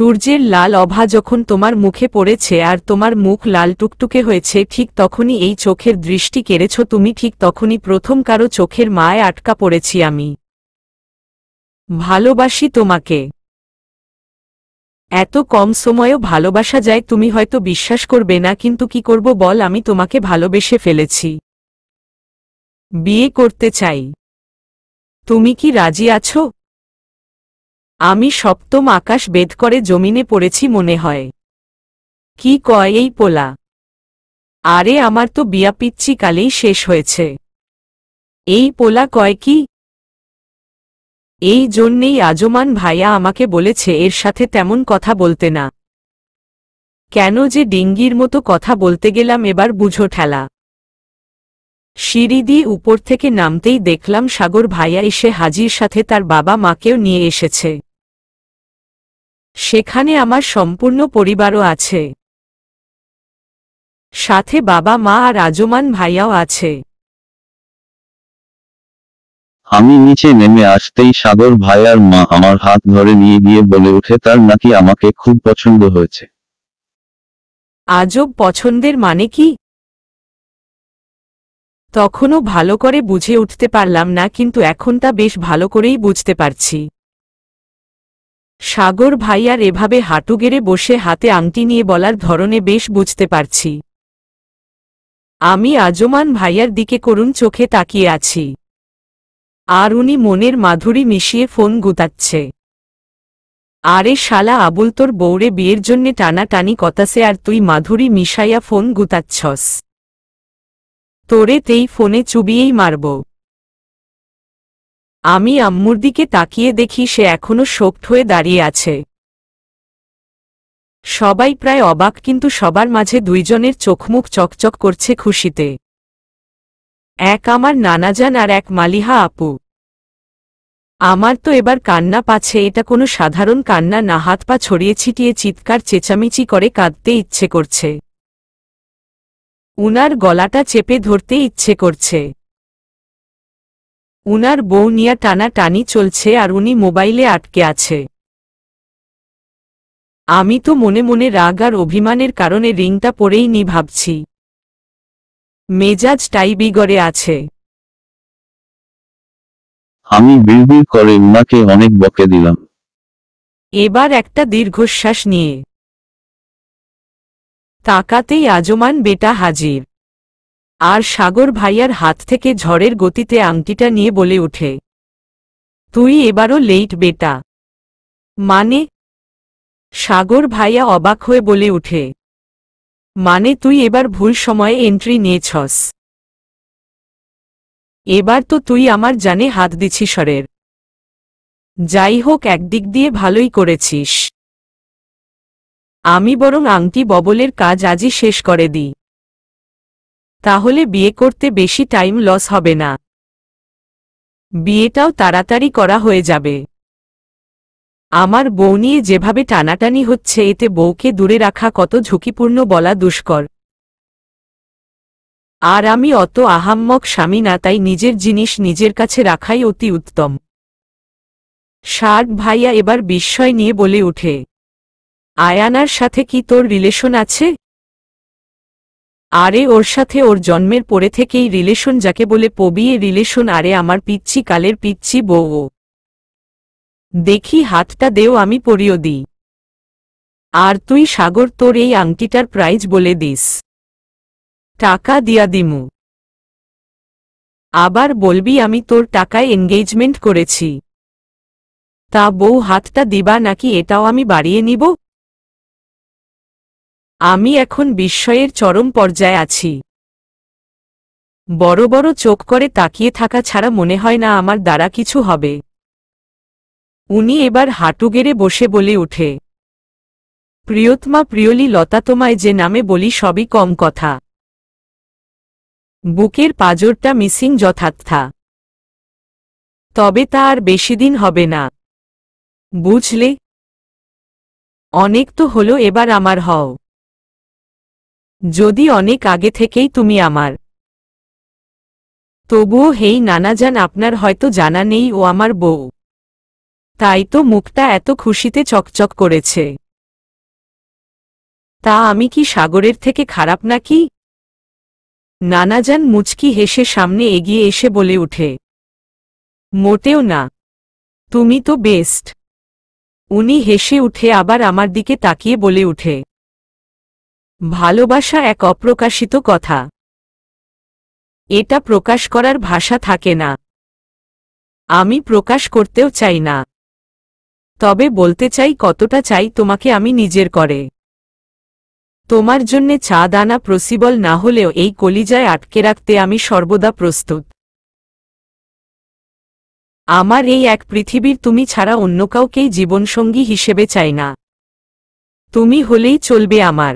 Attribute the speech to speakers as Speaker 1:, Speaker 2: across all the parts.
Speaker 1: সূর্যের লাল অভা যখন তোমার মুখে পড়েছে আর তোমার মুখ লাল টুকটুকে হয়েছে ঠিক তখনই এই চোখের দৃষ্টি কেড়েছ তুমি ঠিক তখনই প্রথম কারো চোখের মায় আটকা পড়েছি আমি ভালোবাসি তোমাকে এত কম সময়েও ভালোবাসা যায় তুমি হয়তো বিশ্বাস করবে না কিন্তু কি করব বল আমি তোমাকে ভালোবেসে ফেলেছি বিয়ে করতে চাই তুমি কি রাজি আছো আমি সপ্তম আকাশ বেদ করে জমিনে পড়েছি মনে হয় কি কয় এই পোলা আরে আমার তো বিয়া পিচ্ছি কালেই শেষ হয়েছে এই পোলা কয় কি এই জন্যেই আজমান ভাইয়া আমাকে বলেছে এর সাথে তেমন কথা বলতে না কেন যে ডিঙ্গির মতো কথা বলতে গেলাম এবার বুঝো ঠেলা সিঁড়ি দিয়ে উপর থেকে নামতেই দেখলাম সাগর ভাইয়া এসে হাজির সাথে তার বাবা মাকেও নিয়ে এসেছে সেখানে আমার সম্পূর্ণ পরিবারও আছে সাথে বাবা মা আর আজমান ভাইয়াও আছে
Speaker 2: আমি নিচে নেমে আসতেই সাগর ভাইয়ার মা আমার হাত ধরে নিয়ে গিয়ে বলে ওঠে তার নাকি আমাকে খুব পছন্দ হয়েছে
Speaker 1: আজব পছন্দের মানে কি তখনও ভালো করে বুঝে উঠতে পারলাম না কিন্তু এখন তা বেশ ভালো করেই বুঝতে পারছি সাগর ভাইয়ার এভাবে হাঁটু গেড়ে বসে হাতে আংটি নিয়ে বলার ধরনে বেশ বুঝতে পারছি আমি আজমান ভাইয়ার দিকে করুন চোখে তাকিয়ে আছি আর উনি মনের মাধুরী মিশিয়ে ফোন গুতাচ্ছে আরে শালা আবুল তোর বৌরে বিয়ের জন্যে টানা টানি কতাসে আর তুই মাধুরী মিশাইয়া ফোন গুতাচ্ছস তোরে তেই ফোনে চুবিয়েই মারব আমি আম্মুর দিকে তাকিয়ে দেখি সে এখনো শোক্ট হয়ে দাঁড়িয়ে আছে সবাই প্রায় অবাক কিন্তু সবার মাঝে দুইজনের চোখমুখ চকচক করছে খুশিতে এক আমার নানাজান আর এক মালিহা আপু আমার তো এবার কান্না পাচ্ছে এটা কোনো সাধারণ কান্না না হাত পা ছড়িয়ে ছিটিয়ে চিৎকার চেঁচামেচি করে কাঁদতে ইচ্ছে করছে উনার গলাটা চেপে ধরতে ইচ্ছে করছে উনার বউ নিয়ে টানা টানি চলছে আর উনি মোবাইলে আটকে আছে আমি তো মনে মনে রাগ আর অভিমানের কারণে রিংটা পরেই নি ভাবছি টাই বিগড়ে আছে
Speaker 2: আমি বিড়বিড় করে উনাকে অনেক বকে দিলাম
Speaker 1: এবার একটা দীর্ঘশ্বাস নিয়ে তাকাতেই আজমান বেটা হাজির আর সাগর ভাইয়ার হাত থেকে ঝড়ের গতিতে আংটিটা নিয়ে বলে উঠে তুই এবারও লেট বেটা মানে সাগর ভাইয়া অবাক হয়ে বলে উঠে মানে তুই এবার ভুল সময়ে এন্ট্রি নিয়েছস এবার তো তুই আমার জানে হাত সরের যাই হোক একদিক দিয়ে ভালোই করেছিস আমি বরং আংটি ববলের কাজ আজই শেষ করে দিই তাহলে বিয়ে করতে বেশি টাইম লস হবে না বিয়েটাও তাড়াতাড়ি করা হয়ে যাবে আমার বউ নিয়ে যেভাবে টানাটানি হচ্ছে এতে বউকে দূরে রাখা কত ঝুঁকিপূর্ণ বলা দুষ্কর আর আমি অত আহাম্মক স্বামী না তাই নিজের জিনিস নিজের কাছে রাখাই অতি উত্তম শার্ক ভাইয়া এবার বিস্ময় নিয়ে বলে উঠে আয়ানার সাথে কি তোর রিলেশন আছে আরে ওর সাথে ওর জন্মের পরে থেকেই রিলেশন যাকে বলে পবিয়ে রিলেশন আরে আমার পিচ্ছি কালের পিচ্ছি বউ দেখি হাতটা দেও আমি পরিও দিই আর তুই সাগর তোর এই আংটিটার প্রাইজ বলে দিস টাকা দিয়া দিমু আবার বলবি আমি তোর টাকায় এনগেজমেন্ট করেছি তা বউ হাতটা দিবা নাকি এটাও আমি বাড়িয়ে নিব আমি এখন বিস্ময়ের চরম পর্যায়ে আছি বড় বড় চোখ করে তাকিয়ে থাকা ছাড়া মনে হয় না আমার দ্বারা কিছু হবে উনি এবার হাঁটু গেড়ে বসে বলে উঠে প্রিয়তমা প্রিয়লি লতা তোমায় যে নামে বলি সবই কম কথা বুকের পাজরটা মিসিং যথার্থা তবে তা আর বেশিদিন হবে না বুঝলে অনেক তো হলো এবার আমার হও যদি অনেক আগে থেকেই তুমি আমার তবুও হেই নানাজান আপনার হয়তো জানা নেই ও আমার বউ তাই তো মুখটা এত খুশিতে চকচক করেছে তা আমি কি সাগরের থেকে খারাপ নাকি নানাজান মুচকি হেসে সামনে এগিয়ে এসে বলে উঠে মোটেও না তুমি তো বেস্ট উনি হেসে উঠে আবার আমার দিকে তাকিয়ে বলে উঠে ভালোবাসা এক অপ্রকাশিত কথা এটা প্রকাশ করার ভাষা থাকে না আমি প্রকাশ করতেও চাই না তবে বলতে চাই কতটা চাই তোমাকে আমি নিজের করে তোমার জন্যে চা দানা প্রসিবল না হলেও এই কলিজায় আটকে রাখতে আমি সর্বদা প্রস্তুত আমার এই এক পৃথিবীর তুমি ছাড়া অন্য কাউকেই জীবনসঙ্গী হিসেবে চাই না তুমি হলেই চলবে আমার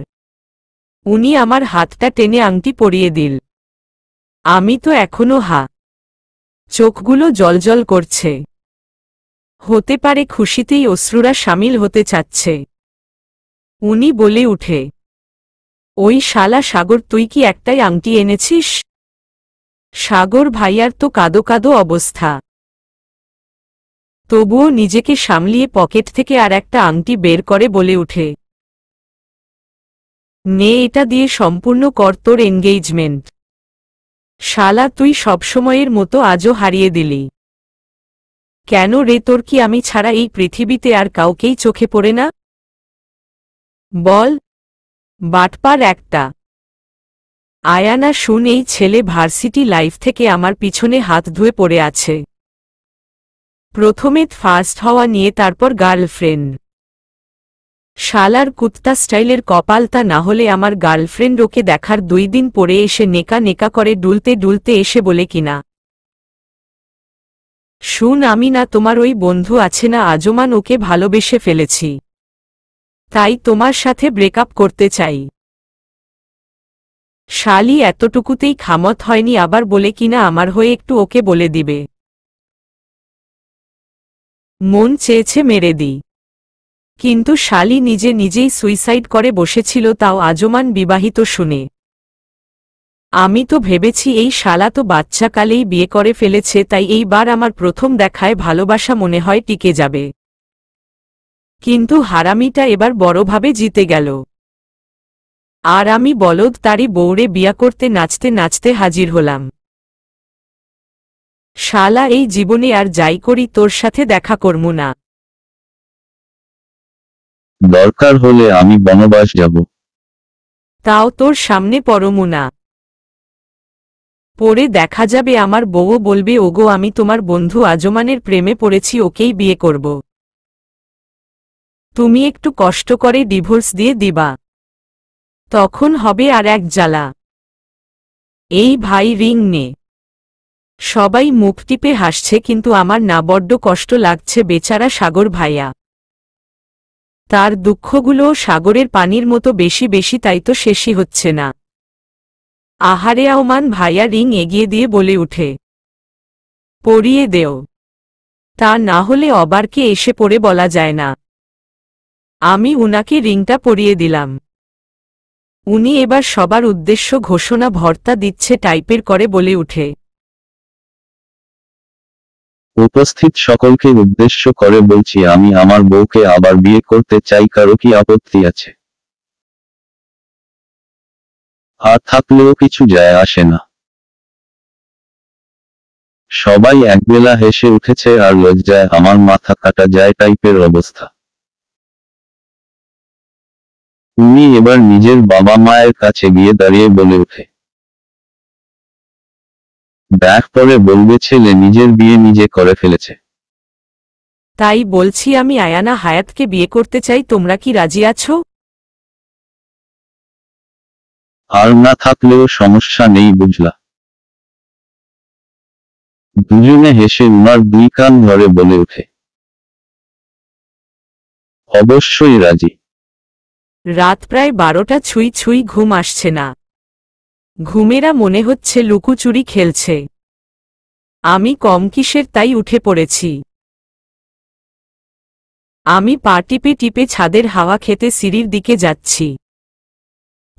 Speaker 1: উনি আমার হাতটা টেনে আংটি পরিয়ে দিল আমি তো এখনো হা চোখগুলো জলজল করছে হতে পারে খুশিতেই অশ্রুরা সামিল হতে চাচ্ছে উনি বলে উঠে ওই শালা সাগর তুই কি একটাই আংটি এনেছিস সাগর ভাইয়ার তো কাদো কাদো অবস্থা তবুও নিজেকে সামলিয়ে পকেট থেকে আর একটা আংটি বের করে বলে উঠে নে এটা দিয়ে সম্পূর্ণ কর তোর এনগেজমেন্ট শালা তুই সবসময়ের মতো আজও হারিয়ে দিলি কেন রে তোর কি আমি ছাড়া এই পৃথিবীতে আর কাউকেই চোখে পড়ে না বল বাটপার একটা আয়ানা শুন এই ছেলে ভার্সিটি লাইফ থেকে আমার পিছনে হাত ধুয়ে পড়ে আছে প্রথমে ফার্স্ট হওয়া নিয়ে তারপর গার্লফ্রেন্ড শালার কুত্তা স্টাইলের কপালতা না হলে আমার গার্লফ্রেন্ড ওকে দেখার দুই দিন পরে এসে নেকা নেকা করে ডুলতে ডুলতে এসে বলে কিনা শুন আমি না তোমার ওই বন্ধু আছে না আজমান ওকে ভালোবেসে ফেলেছি তাই তোমার সাথে ব্রেকআপ করতে চাই শালি এতটুকুতেই খামত হয়নি আবার বলে কিনা আমার হয়ে একটু ওকে বলে দিবে মন চেয়েছে মেরে দিই কিন্তু শালি নিজে নিজেই সুইসাইড করে বসেছিল তাও আজমান বিবাহিত শুনে আমি তো ভেবেছি এই শালা তো বাচ্চাকালেই বিয়ে করে ফেলেছে তাই এইবার আমার প্রথম দেখায় ভালোবাসা মনে হয় টিকে যাবে কিন্তু হারামিটা এবার বড়ভাবে জিতে গেল আর আমি বলদ তারই বৌড়ে বিয়া করতে নাচতে নাচতে হাজির হলাম শালা এই জীবনে আর যাই করি তোর সাথে দেখা করমু না
Speaker 2: দরকার হলে আমি বনবাস যাব
Speaker 1: তাও তোর সামনে পরমুনা পরে দেখা যাবে আমার বউ বলবে ওগো আমি তোমার বন্ধু আজমানের প্রেমে পড়েছি ওকেই বিয়ে করব তুমি একটু কষ্ট করে ডিভোর্স দিয়ে দিবা তখন হবে আর এক জ্বালা এই ভাই রিং নে সবাই মুখ টিপে হাসছে কিন্তু আমার না বড্ড কষ্ট লাগছে বেচারা সাগর ভাইয়া তার দুঃখগুলো সাগরের পানির মতো বেশি বেশি তাই তো শেষই হচ্ছে না আহারে আহমান ভাইয়া রিং এগিয়ে দিয়ে বলে উঠে পরিয়ে দেও তা না হলে অবারকে এসে পড়ে বলা যায় না আমি উনাকে রিংটা পরিয়ে দিলাম উনি এবার সবার উদ্দেশ্য ঘোষণা ভর্তা দিচ্ছে টাইপের করে বলে উঠে
Speaker 2: উপস্থিত সকলকে উদ্দেশ্য করে বলছি আমি আমার বউকে আবার বিয়ে করতে চাই কারো কি আপত্তি আছে আর থাকলেও কিছু যায় আসে না সবাই একবেলা হেসে উঠেছে আর লজ্জায় আমার মাথা কাটা যায় টাইপের অবস্থা উনি এবার নিজের বাবা মায়ের কাছে গিয়ে দাঁড়িয়ে বলে ওঠে দেখ পরে বলবে ছেলে নিজের বিয়ে নিজে করে ফেলেছে
Speaker 1: তাই বলছি আমি আয়ানা হায়াতকে বিয়ে করতে চাই তোমরা কি রাজি আছো
Speaker 2: আর না থাকলেও সমস্যা নেই বুঝলা দুজনে হেসে উনার দুই কান ধরে বলে ওঠে অবশ্যই রাজি
Speaker 1: রাত প্রায় বারোটা ছুঁই ছুঁই ঘুম আসছে না ঘুমেরা মনে হচ্ছে লুকুচুরি খেলছে আমি কম কিসের তাই উঠে পড়েছি আমি পা টিপে টিপে ছাদের হাওয়া খেতে সিঁড়ির দিকে যাচ্ছি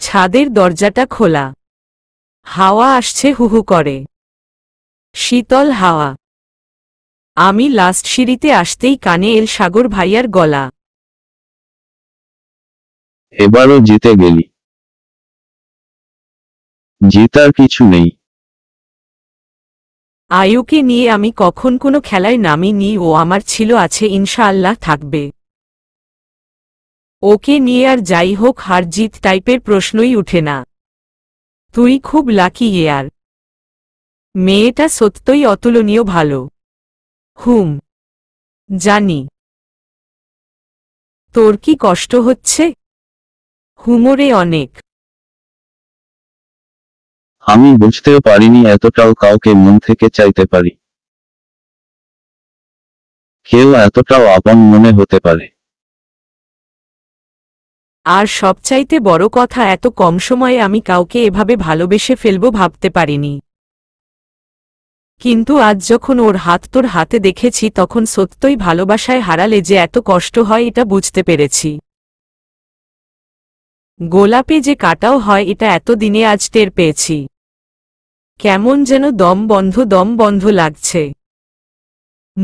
Speaker 1: ছাদের দরজাটা খোলা হাওয়া আসছে হুহু করে শীতল হাওয়া আমি লাস্ট সিঁড়িতে আসতেই কানে এল সাগর ভাইয়ার গলা
Speaker 2: এবারও জিতে গেলি জেতার কিছু নেই
Speaker 1: আয়ুকে নিয়ে আমি কখন কোনো খেলায় নামিনি ও আমার ছিল আছে ইনশাআল্লাহ থাকবে ওকে নিয়ে আর যাই হোক হার জিত টাইপের প্রশ্নই উঠে না তুই খুব লাকি ইয়ার মেয়েটা সত্যই অতুলনীয় ভালো হুম জানি তোর কি কষ্ট হচ্ছে হুমরে অনেক
Speaker 2: আমি বুঝতেও পারিনি এতটাও কাউকে মন থেকে চাইতে পারি কেউ এতটাও আপন মনে হতে পারে
Speaker 1: আর সবচাইতে বড় কথা এত কম সময়ে আমি কাউকে এভাবে ভালোবেসে ফেলব ভাবতে পারিনি কিন্তু আজ যখন ওর হাত তোর হাতে দেখেছি তখন সত্যই ভালোবাসায় হারালে যে এত কষ্ট হয় এটা বুঝতে পেরেছি গোলাপে যে কাটাও হয় এটা এত দিনে আজ টের পেয়েছি কেমন যেন দম বন্ধ দম বন্ধ লাগছে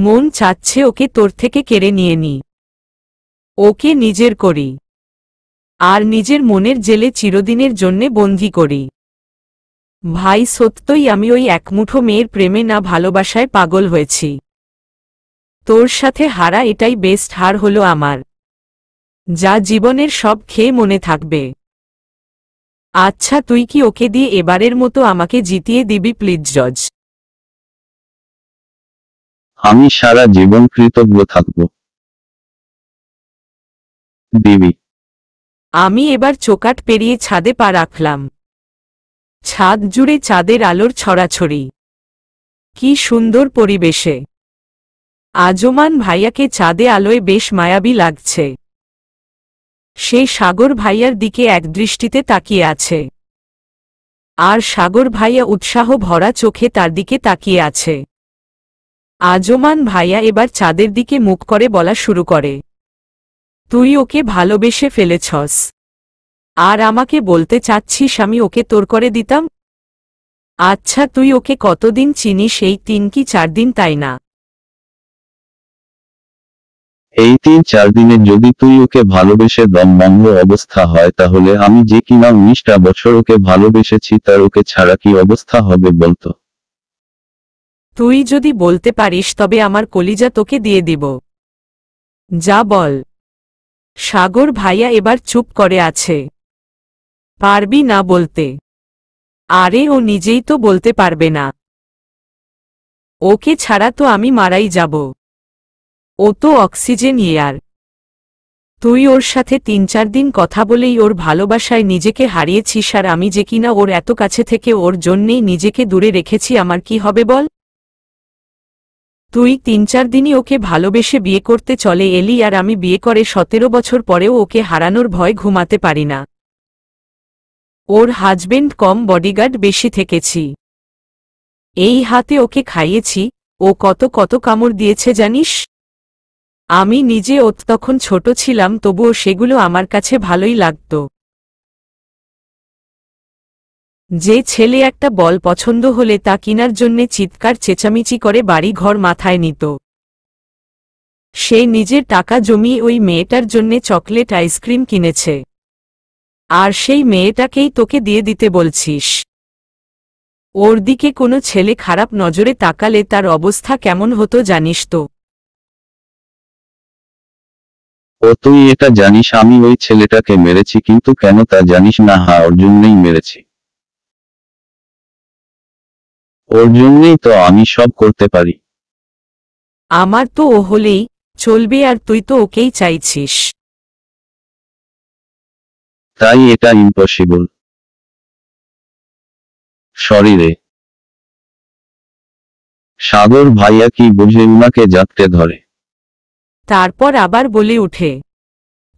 Speaker 1: মন চাচ্ছে ওকে তোর থেকে কেড়ে নিয়ে নি ওকে নিজের করি আর নিজের মনের জেলে চিরদিনের জন্যে বন্দি করি ভাই সত্যই আমি ওই একমুঠো মেয়ের প্রেমে না ভালোবাসায় পাগল হয়েছি তোর সাথে হারা এটাই বেস্ট হার হলো আমার যা জীবনের সব খেয়ে মনে থাকবে আচ্ছা তুই কি ওকে দিয়ে এবারের মতো আমাকে জিতিয়ে দিবি প্লিজ জজ
Speaker 2: আমি সারা জীবন কৃতজ্ঞ থাকব দিবি
Speaker 1: আমি এবার চোকাট পেরিয়ে ছাদে পা রাখলাম ছাদ জুড়ে চাঁদের আলোর ছড়াছড়ি কি সুন্দর পরিবেশে আজমান ভাইয়াকে চাঁদে আলোয় বেশ মায়াবী লাগছে সেই সাগর ভাইয়ার দিকে একদৃষ্টিতে তাকিয়ে আছে আর সাগর ভাইয়া উৎসাহ ভরা চোখে তার দিকে তাকিয়ে আছে আজমান ভাইয়া এবার চাঁদের দিকে মুখ করে বলা শুরু করে তুই ওকে ভালোবেসে ফেলেছস আর আমাকে বলতে চাচ্ছিস আমি ওকে তোর করে দিতাম আচ্ছা তুই ওকে কতদিন চিনিস এই তিন কি চার দিন তাই না
Speaker 2: এই তিন চার দিনে যদি তুই ওকে ভালোবেসে দমবন্ধ অবস্থা হয় তাহলে আমি যে কিনা উনিশটা বছর ওকে ভালোবেসেছি তার ওকে ছাড়া কি অবস্থা হবে বলতো
Speaker 1: তুই যদি বলতে পারিস তবে আমার কলিজা তোকে দিয়ে দিব যা বল সাগর ভাইয়া এবার চুপ করে আছে পারবি না বলতে আরে ও নিজেই তো বলতে পারবে না ওকে ছাড়া তো আমি মারাই যাব ও তো অক্সিজেন ইয়ার তুই ওর সাথে তিন চার দিন কথা বলেই ওর ভালোবাসায় নিজেকে হারিয়েছিস আর আমি যে কিনা ওর এত কাছে থেকে ওর জন্যেই নিজেকে দূরে রেখেছি আমার কি হবে বল তুই তিন চার দিনই ওকে ভালোবেসে বিয়ে করতে চলে এলি আর আমি বিয়ে করে সতেরো বছর পরেও ওকে হারানোর ভয় ঘুমাতে পারি না ওর হাজবেন্ড কম বডিগার্ড বেশি থেকেছি এই হাতে ওকে খাইয়েছি ও কত কত কামড় দিয়েছে জানিস আমি নিজে ও তখন ছোট ছিলাম তবুও সেগুলো আমার কাছে ভালোই লাগত যে ছেলে একটা বল পছন্দ হলে তা কিনার জন্যে চিৎকার চেঁচামিচি করে বাড়ি ঘর মাথায় নিত সে নিজের টাকা জমিয়ে ওই মেয়েটার জন্যে চকলেট আইসক্রিম কিনেছে আর সেই মেয়েটাকেই তোকে দিয়ে দিতে বলছিস ওর দিকে কোনো ছেলে খারাপ নজরে তাকালে তার অবস্থা কেমন হতো জানিস তো
Speaker 2: ও তুই এটা জানিস আমি ওই ছেলেটাকে মেরেছি কিন্তু কেন তা জানিস না হা ওর জন্যই মেরেছি ওর জন্যই তো আমি সব করতে পারি
Speaker 1: আমার তো ও হলেই চলবে আর তুই তো ওকেই চাইছিস
Speaker 2: তাই এটা ইম্পসিবল শরীরে সাগর ভাইয়া কি বুঝে উনাকে জাগতে ধরে
Speaker 1: তারপর আবার বলে উঠে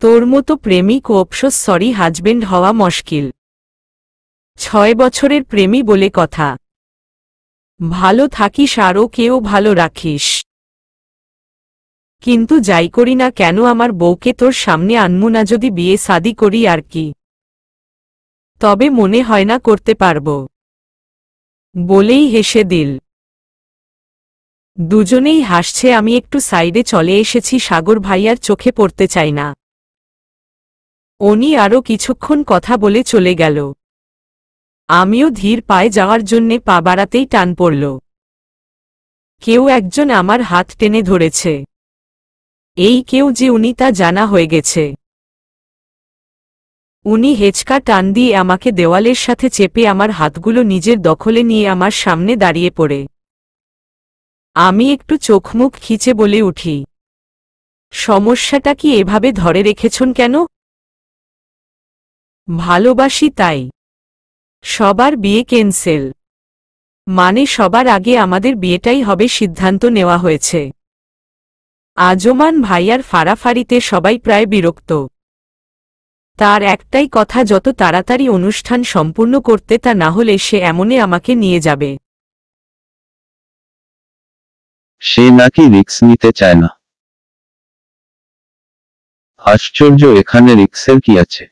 Speaker 1: তোর মতো প্রেমিক ও সরি হাজবেন্ড হওয়া মুশকিল ছয় বছরের প্রেমী বলে কথা ভালো থাকিস আরও কেউ ভালো রাখিস কিন্তু যাই করি না কেন আমার বউকে তোর সামনে আনমু না যদি বিয়ে সাদি করি আর কি তবে মনে হয় না করতে পারব বলেই হেসে দিল দুজনেই হাসছে আমি একটু সাইডে চলে এসেছি সাগর ভাইয়ার চোখে পড়তে চাই না অনি আরও কিছুক্ষণ কথা বলে চলে গেল আমিও ধীর পায়ে যাওয়ার জন্যে পা বাড়াতেই টান পড়ল কেউ একজন আমার হাত টেনে ধরেছে এই কেউ যে উনি তা জানা হয়ে গেছে উনি হেঁচকা টান দিয়ে আমাকে দেওয়ালের সাথে চেপে আমার হাতগুলো নিজের দখলে নিয়ে আমার সামনে দাঁড়িয়ে পড়ে আমি একটু চোখমুখ খিচে বলে উঠি সমস্যাটা কি এভাবে ধরে রেখেছন কেন ভালোবাসি তাই সবার বিয়ে ক্যান্সেল মানে সবার আগে আমাদের বিয়েটাই হবে সিদ্ধান্ত নেওয়া হয়েছে আজমান ভাইয়ার ফাড়াফাড়িতে সবাই প্রায় বিরক্ত তার একটাই কথা যত তাড়াতাড়ি অনুষ্ঠান সম্পূর্ণ করতে তা না হলে সে এমনে আমাকে নিয়ে যাবে
Speaker 2: সে নাকি রিক্স নিতে চায় না আশ্চর্য এখানে রিক্সের কি আছে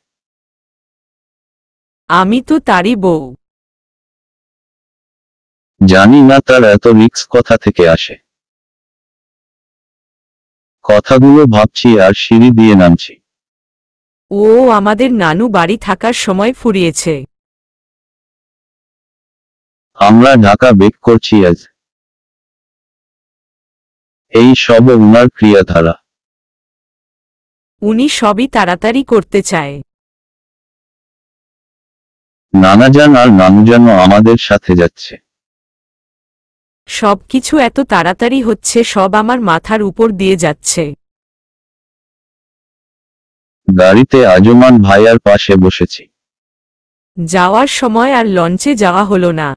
Speaker 1: আমি তো তারই বউ
Speaker 2: জানি না তার এত রিক্স কথা থেকে আসে কথাগুলো ভাবছি আর সিঁড়ি দিয়ে নামছি
Speaker 1: ও আমাদের নানু বাড়ি থাকার সময় ফুরিয়েছে
Speaker 2: আমরা ঢাকা বেক করছি আজ এই সব উনার ক্রিয়াধারা
Speaker 1: উনি সবই তাড়াতাড়ি করতে চায়
Speaker 2: নানাজান আর নানুজান আমাদের সাথে যাচ্ছে
Speaker 1: সবকিছু এত তাড়াতাড়ি হচ্ছে সব আমার মাথার উপর দিয়ে যাচ্ছে
Speaker 2: গাড়িতে আজমান ভাইয়ার পাশে বসেছি
Speaker 1: যাওয়ার সময় আর লঞ্চে যাওয়া হলো না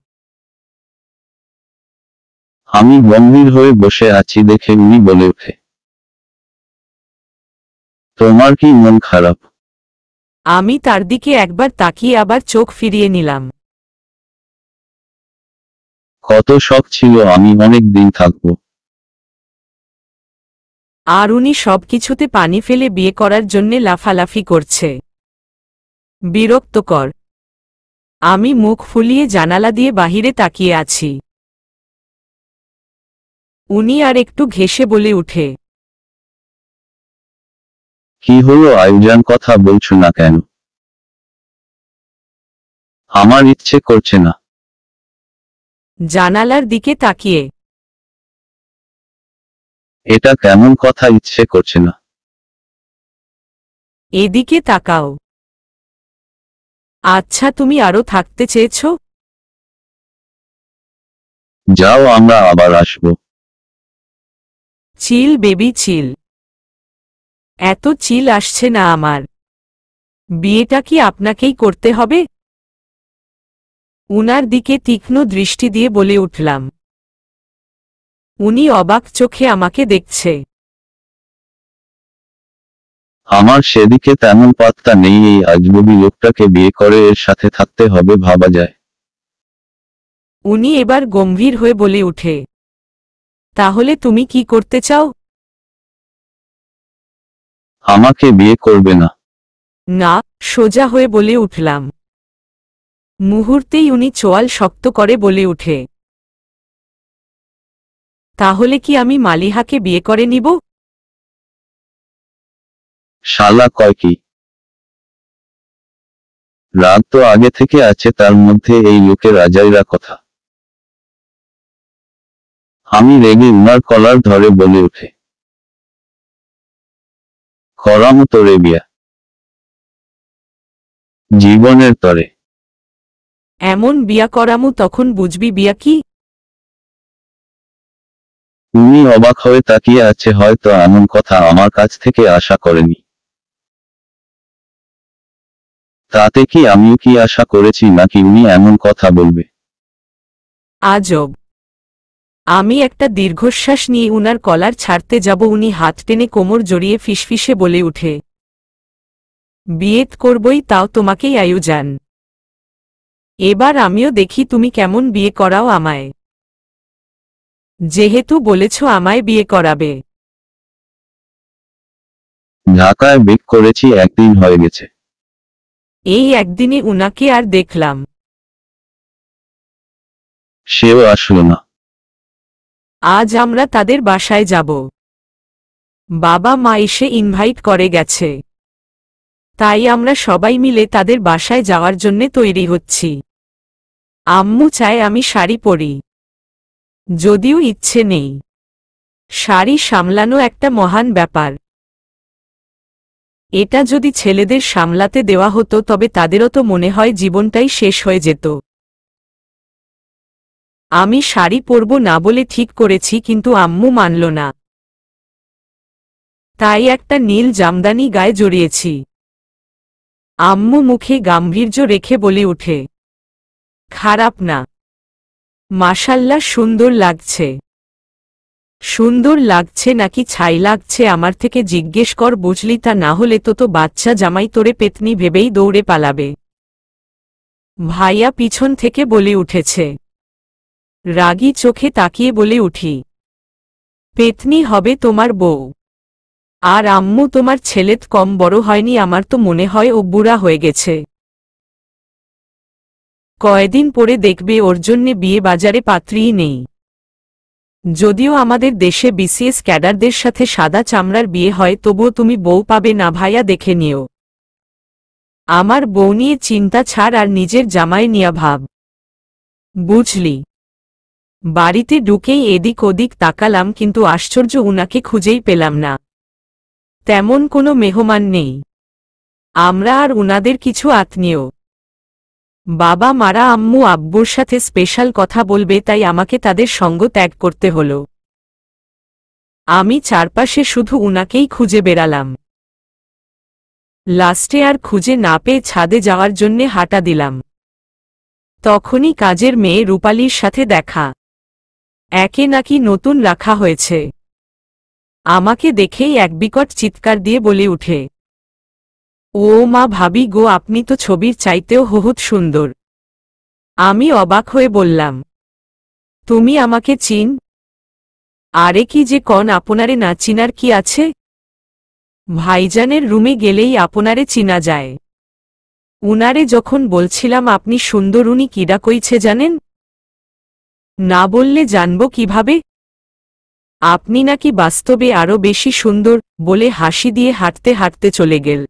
Speaker 2: আমি গম্ভীর হয়ে বসে আছি দেখে উনি বলে উঠে তোমার কি মন খারাপ
Speaker 1: আমি তার দিকে একবার তাকিয়ে আবার চোখ ফিরিয়ে নিলাম
Speaker 2: কত শখ ছিল আমি অনেক দিন থাকব
Speaker 1: আর উনি সবকিছুতে পানি ফেলে বিয়ে করার জন্যে লাফালাফি করছে বিরক্তকর আমি মুখ ফুলিয়ে জানালা দিয়ে বাহিরে তাকিয়ে আছি উনি আর একটু ঘেসে বলে উঠে
Speaker 2: কি হলো আয়োজন কথা বলছো না কেন আমার ইচ্ছে করছে না
Speaker 1: জানালার দিকে তাকিয়ে
Speaker 2: এটা কেমন কথা ইচ্ছে করছে না
Speaker 1: এদিকে তাকাও আচ্ছা তুমি আরো থাকতে চেয়েছো
Speaker 2: যাও আমরা আবার আসবো
Speaker 1: চিল বেবি চিল এত চিল আসছে না আমার বিয়েটা কি আপনাকেই করতে হবে উনার দিকে তীক্ষ্ণ দৃষ্টি দিয়ে বলে উঠলাম উনি অবাক চোখে আমাকে দেখছে
Speaker 2: আমার সেদিকে তেমন পাত্তা নেই এই আজববি লোকটাকে বিয়ে করে এর সাথে থাকতে হবে ভাবা
Speaker 1: যায় উনি এবার গম্ভীর হয়ে বলে উঠে তাহলে তুমি কি করতে চাও
Speaker 2: আমাকে বিয়ে করবে না
Speaker 1: না সোজা হয়ে বলে উঠলাম মুহূর্তেই উনি চোয়াল শক্ত করে বলে উঠে তাহলে কি আমি মালিহাকে বিয়ে করে নিব
Speaker 2: শালা কয় কি রাগ তো আগে থেকে আছে তার মধ্যে এই লোকের রাজাইরা কথা আমি রেগে উনার কলার ধরে বলে উঠে করাম তোরে বিয়া জীবনের তরে
Speaker 1: এমন বিয়া করামু তখন বুঝবি বিয়া কি
Speaker 2: উনি অবাক হয়ে তাকিয়ে আছে হয়তো এমন কথা আমার কাছ থেকে আশা করেনি তাতে কি আমিও কি আশা করেছি নাকি উনি এমন কথা বলবে
Speaker 1: আজব আমি একটা দীর্ঘশ্বাস নিয়ে উনার কলার ছাড়তে যাব উনি হাত টেনে কোমর জড়িয়ে ফিসফিসে বলে উঠে বিয়েত করবই তাও তোমাকেই আয়োজন এবার আমিও দেখি তুমি কেমন বিয়ে করাও আমায় যেহেতু বলেছ আমায় বিয়ে করাবে
Speaker 2: ঢাকায় বেক করেছি একদিন হয়ে গেছে
Speaker 1: এই একদিনে উনাকে আর দেখলাম
Speaker 2: সেও আসলো না
Speaker 1: আজ আমরা তাদের বাসায় যাব বাবা মা এসে ইনভাইট করে গেছে তাই আমরা সবাই মিলে তাদের বাসায় যাওয়ার জন্যে তৈরি হচ্ছি আম্মু চায় আমি শাড়ি পরি যদিও ইচ্ছে নেই শাড়ি সামলানো একটা মহান ব্যাপার এটা যদি ছেলেদের সামলাতে দেওয়া হতো তবে তাদেরও তো মনে হয় জীবনটাই শেষ হয়ে যেত আমি শাড়ি পরব না বলে ঠিক করেছি কিন্তু আম্মু মানল না তাই একটা নীল জামদানি গায়ে জড়িয়েছি আম্মু মুখে গাম্ভীর্য রেখে বলে উঠে খারাপ না মাসাল্লা সুন্দর লাগছে সুন্দর লাগছে নাকি ছাই লাগছে আমার থেকে জিজ্ঞেস কর বুঝলি তা না হলে তো তো বাচ্চা জামাই তোরে পেতনি ভেবেই দৌড়ে পালাবে ভাইয়া পিছন থেকে বলে উঠেছে রাগী চোখে তাকিয়ে বলে উঠি পেতনি হবে তোমার বউ আর আম্মু তোমার ছেলেত কম বড় হয়নি আমার তো মনে হয় ও বুড়া হয়ে গেছে কয়দিন পরে দেখবে ওর জন্যে বিয়ে বাজারে পাত্রীই নেই যদিও আমাদের দেশে বিসিএস ক্যাডারদের সাথে সাদা চামড়ার বিয়ে হয় তবুও তুমি বউ পাবে না ভাইয়া দেখে নিও আমার বউ নিয়ে চিন্তা ছাড় আর নিজের জামাই নিয়া ভাব বুঝলি বাড়িতে ঢুকেই এদিক ওদিক তাকালাম কিন্তু আশ্চর্য উনাকে খুঁজেই পেলাম না তেমন কোনো মেহমান নেই আমরা আর উনাদের কিছু আত্মীয় বাবা মারা আম্মু আব্বুর সাথে স্পেশাল কথা বলবে তাই আমাকে তাদের সঙ্গ ত্যাগ করতে হল আমি চারপাশে শুধু উনাকেই খুঁজে বেড়ালাম লাস্টে আর খুঁজে না পেয়ে ছাদে যাওয়ার জন্যে হাঁটা দিলাম তখনই কাজের মেয়ে রূপালির সাথে দেখা একে নাকি নতুন রাখা হয়েছে আমাকে দেখেই এক বিকট চিৎকার দিয়ে বলে উঠে ও মা ভাবি গো আপনি তো ছবির চাইতেও হহুত সুন্দর আমি অবাক হয়ে বললাম তুমি আমাকে চিন আরে কি যে কন আপনারে না চিনার কি আছে ভাইজানের রুমে গেলেই আপনারে চিনা যায় উনারে যখন বলছিলাম আপনি সুন্দর উনি কিরা কইছে জানেন না বললে জানব কিভাবে আপনি নাকি বাস্তবে আরো বেশি সুন্দর বলে হাসি দিয়ে হাঁটতে হাঁটতে চলে গেল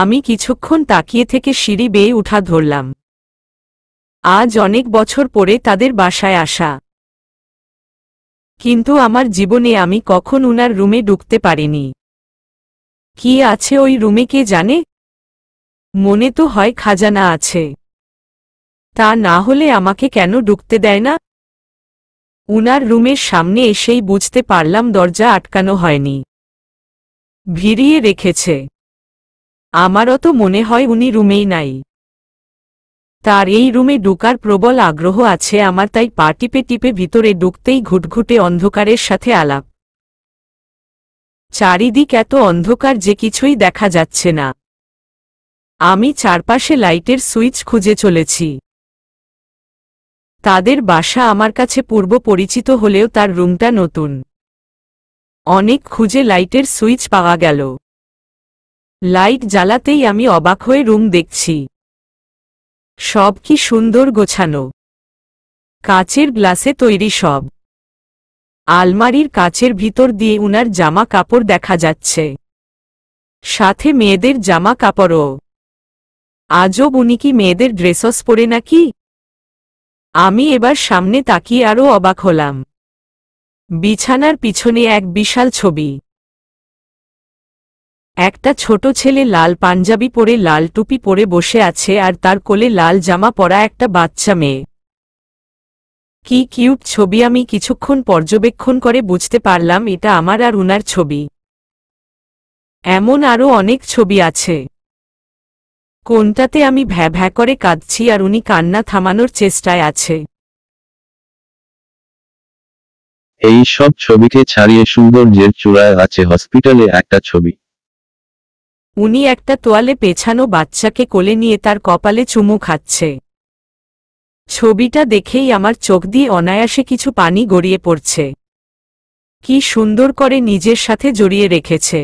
Speaker 1: আমি কিছুক্ষণ তাকিয়ে থেকে সিঁড়ি বেয়ে উঠা ধরলাম আজ অনেক বছর পরে তাদের বাসায় আসা কিন্তু আমার জীবনে আমি কখন উনার রুমে ঢুকতে পারিনি কি আছে ওই রুমে কে জানে মনে তো হয় খাজানা আছে তা না হলে আমাকে কেন ঢুকতে দেয় না উনার রুমের সামনে এসেই বুঝতে পারলাম দরজা আটকানো হয়নি ভিড়িয়ে রেখেছে আমারও তো মনে হয় উনি রুমেই নাই তার এই রুমে ডুকার প্রবল আগ্রহ আছে আমার তাই পা টিপে টিপে ভিতরে ঢুকতেই ঘুটঘুটে অন্ধকারের সাথে আলাপ চারিদিক এত অন্ধকার যে কিছুই দেখা যাচ্ছে না আমি চারপাশে লাইটের সুইচ খুঁজে চলেছি তাদের বাসা আমার কাছে পূর্ব পরিচিত হলেও তার রুমটা নতুন অনেক খুঁজে লাইটের সুইচ পাওয়া গেল লাইট জ্বালাতেই আমি অবাক হয়ে রুম দেখছি সব কি সুন্দর গোছানো কাচের গ্লাসে তৈরি সব আলমারির কাচের ভিতর দিয়ে উনার জামা কাপড় দেখা যাচ্ছে সাথে মেয়েদের জামা কাপড়ও আজব উনি কি মেয়েদের ড্রেসস পরে নাকি আমি এবার সামনে তাকিয়ে আরও অবাক হলাম বিছানার পিছনে এক বিশাল ছবি একটা ছোট ছেলে লাল পাঞ্জাবি পরে লাল টুপি পরে বসে আছে আর তার কোলে লাল জামা পরা একটা বাচ্চা মেয়ে কি কিউট ছবি আমি কিছুক্ষণ পর্যবেক্ষণ করে বুঝতে পারলাম এটা আমার আর উনার ছবি এমন আরও অনেক ছবি আছে কোনটাতে আমি ভ্যা ভ্যা করে কাঁদছি আর উনি কান্না থামানোর চেষ্টায় আছে
Speaker 2: এই সব ছবিকে ছাড়িয়ে সৌন্দর্যের চূড়ায় আছে হসপিটালে একটা ছবি
Speaker 1: উনি একটা তোয়ালে পেছানো বাচ্চাকে কোলে নিয়ে তার কপালে চুমু খাচ্ছে ছবিটা দেখেই আমার চোখ দিয়ে অনায়াসে কিছু পানি গড়িয়ে পড়ছে কি সুন্দর করে নিজের সাথে জড়িয়ে রেখেছে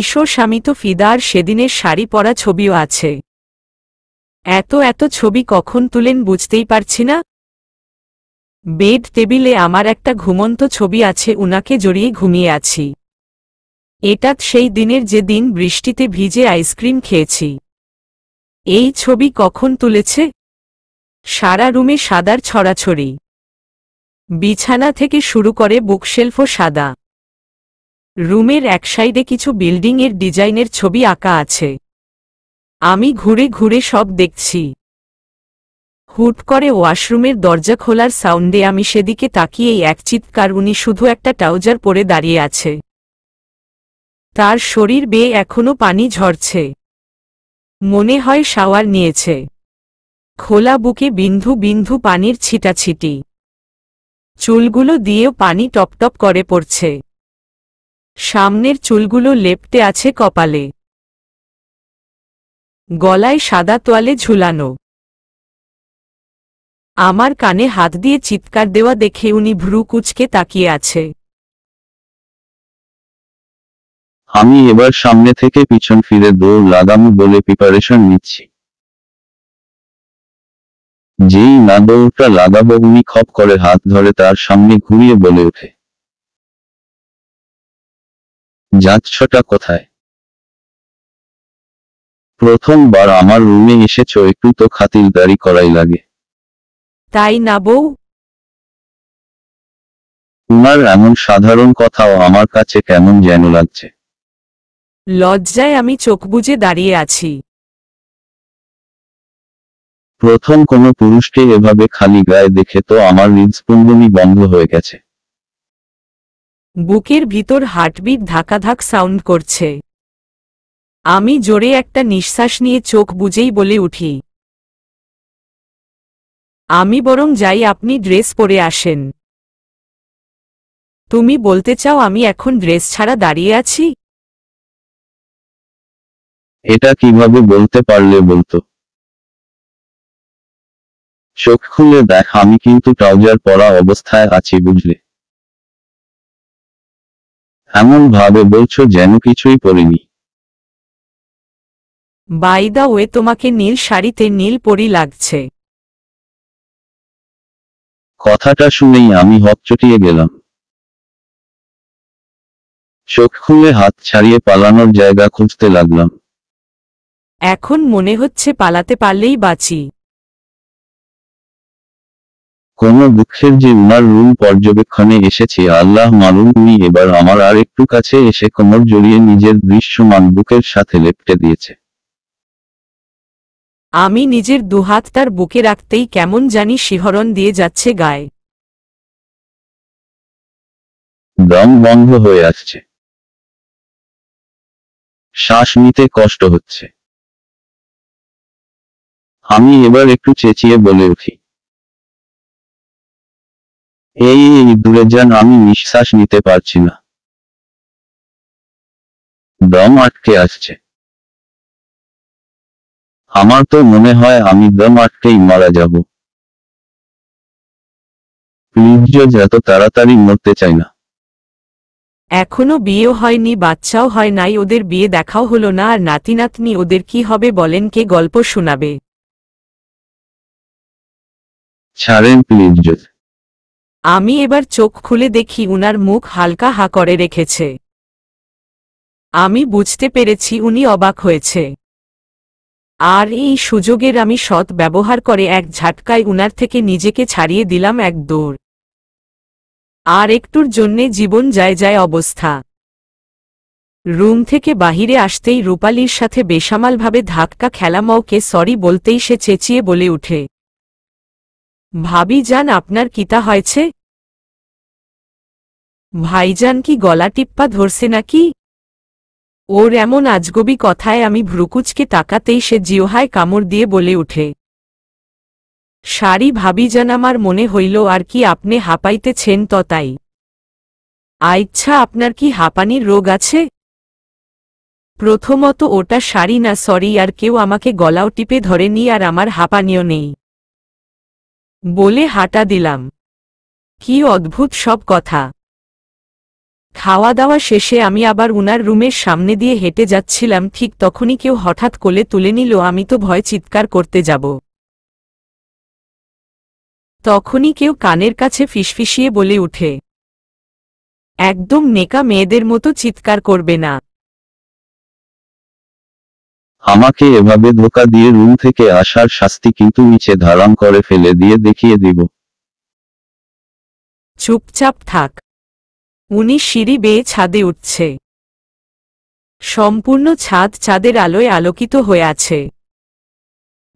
Speaker 1: ঈশ্বর শামিত ফিদার সেদিনের শাড়ি পরা ছবিও আছে এত এত ছবি কখন তুলেন বুঝতেই পারছি না বেড টেবিলে আমার একটা ঘুমন্ত ছবি আছে উনাকে জড়িয়ে ঘুমিয়ে আছি এটা সেই দিনের যে দিন বৃষ্টিতে ভিজে আইসক্রিম খেয়েছি এই ছবি কখন তুলেছে সারা রুমে সাদার ছড়াছড়ি বিছানা থেকে শুরু করে বুকশেলফও সাদা রুমের এক সাইডে কিছু বিল্ডিংয়ের ডিজাইনের ছবি আঁকা আছে আমি ঘুরে ঘুরে সব দেখছি হুট করে ওয়াশরুমের দরজা খোলার সাউন্ডে আমি সেদিকে তাকিয়েই এক চিৎকার উনি শুধু একটা ট্রাউজার পরে দাঁড়িয়ে আছে তার শরীর বেয়ে এখনো পানি ঝরছে মনে হয় শাওয়ার নিয়েছে খোলা বুকে বিন্ধু বিন্ধু পানির ছিটাছিটি চুলগুলো দিয়েও পানি টপটপ করে পড়ছে সামনের চুলগুলো লেপটে আছে কপালে গলায় সাদা তোয়ালে ঝুলানো আমার কানে হাত দিয়ে চিৎকার দেওয়া দেখে উনি ভ্রু কুচকে তাকিয়ে আছে
Speaker 2: আমি এবার সামনে থেকে পিছন ফিরে দৌড় লাগামু বলে প্রিপারেশন নিচ্ছি যেই না দৌড়টা লাগাবো উনি খপ করে হাত ধরে তার সামনে ঘুরিয়ে বলে ওঠে যাচ্ছটা কোথায় প্রথমবার আমার রুমে এসেছ একটু তো খাতিরদারি করাই লাগে
Speaker 1: তাই না বউ
Speaker 2: উনার এমন সাধারণ কথাও আমার কাছে কেমন যেন লাগছে
Speaker 1: লজ্জায় আমি চোখ বুজে দাঁড়িয়ে আছি
Speaker 2: প্রথম কোনো পুরুষকে এভাবে খালি গায়ে দেখে তো আমার হৃদস্পন্দনই বন্ধ হয়ে গেছে
Speaker 1: বুকের ভিতর হার্টবিট ধাকাধাক সাউন্ড করছে আমি জোরে একটা নিঃশ্বাস নিয়ে চোখ বুঝেই বলে উঠি আমি বরং যাই আপনি ড্রেস পরে আসেন তুমি বলতে চাও আমি এখন ড্রেস ছাড়া দাঁড়িয়ে আছি
Speaker 2: এটা কিভাবে বলতে পারলে বলতো চোখ খুলে দেখ আমি কিন্তু ট্রাউজার পরা অবস্থায় আছি বুঝলে এমন ভাবে বলছ যেন কিছুই পরিনি
Speaker 1: বাই দা ওয়ে তোমাকে নীল শাড়িতে নীল পরি লাগছে
Speaker 2: কথাটা শুনেই আমি হকচটিয়ে গেলাম চোখ খুলে হাত ছাড়িয়ে পালানোর জায়গা খুঁজতে লাগলাম
Speaker 1: এখন মনে হচ্ছে পালাতে পারলেই বাঁচি
Speaker 2: কোন দুঃখের যে উনার রুম পর্যবেক্ষণে এসেছে আল্লাহ মারুন উনি এবার আমার আর একটু কাছে এসে কোমর জড়িয়ে নিজের দৃশ্যমান বুকের সাথে লেপটে দিয়েছে
Speaker 1: আমি নিজের দুহাত তার বুকে রাখতেই কেমন জানি শিহরণ দিয়ে যাচ্ছে গায়ে
Speaker 2: দম বন্ধ হয়ে আসছে শ্বাস নিতে কষ্ট হচ্ছে আমি এবার একটু চেঁচিয়ে বলে উঠি এই দূরে যান আমি নিঃশ্বাস নিতে পারছি না দম আটকে আসছে আমার তো মনে হয় আমি দম আটকেই মারা যাব প্লিজ এত তাড়াতাড়ি মরতে চাই না
Speaker 1: এখনো বিয়েও হয়নি বাচ্চাও হয় নাই ওদের বিয়ে দেখাও হলো না আর নাতি নাতনি ওদের কি হবে বলেন কে গল্প শোনাবে
Speaker 2: ছাড়েন প্লিজ
Speaker 1: আমি এবার চোখ খুলে দেখি উনার মুখ হালকা হা করে রেখেছে আমি বুঝতে পেরেছি উনি অবাক হয়েছে আর এই সুযোগের আমি সৎ ব্যবহার করে এক ঝাটকায় উনার থেকে নিজেকে ছাড়িয়ে দিলাম এক দৌড় আর একটুর জন্যে জীবন যায় যায় অবস্থা রুম থেকে বাহিরে আসতেই রূপালির সাথে বেসামালভাবে ধাক্কা খেলামাওকে সরি বলতেই সে চেঁচিয়ে বলে উঠে ভাবি যান আপনার কিতা হয়েছে ভাইজান কি গলা টিপ্পা ধরছে নাকি ওর এমন আজগবি কথায় আমি ভ্রুকুচকে তাকাতেই সে জিওহায় কামড় দিয়ে বলে উঠে শাড়ি ভাবিজান আমার মনে হইল আর কি আপনি হাঁপাইতেছেন তো তাই আইচ্ছা আপনার কি হাঁপানির রোগ আছে প্রথমত ওটা শাড়ি না সরি আর কেউ আমাকে গলাও টিপে ধরেনি আর আমার হাঁপানিও নেই বলে হাঁটা দিলাম কি অদ্ভুত সব কথা খাওয়া দাওয়া শেষে আমি আবার উনার রুমের সামনে দিয়ে হেঁটে যাচ্ছিলাম ঠিক তখনই কেউ হঠাৎ কোলে তুলে নিল আমি তো ভয় চিৎকার করতে যাব তখনই কেউ কানের কাছে ফিসফিসিয়ে বলে উঠে একদম নেকা মেয়েদের মতো চিৎকার করবে না
Speaker 2: আমাকে এভাবে ধোকা দিয়ে রুম থেকে আসার শাস্তি কিন্তু নিচে ধারণ করে ফেলে দিয়ে দেখিয়ে দিব
Speaker 1: চুপচাপ থাক উনি সিঁড়ি বেয়ে ছাদে উঠছে সম্পূর্ণ ছাদ চাঁদের আলোয় আলোকিত হয়ে আছে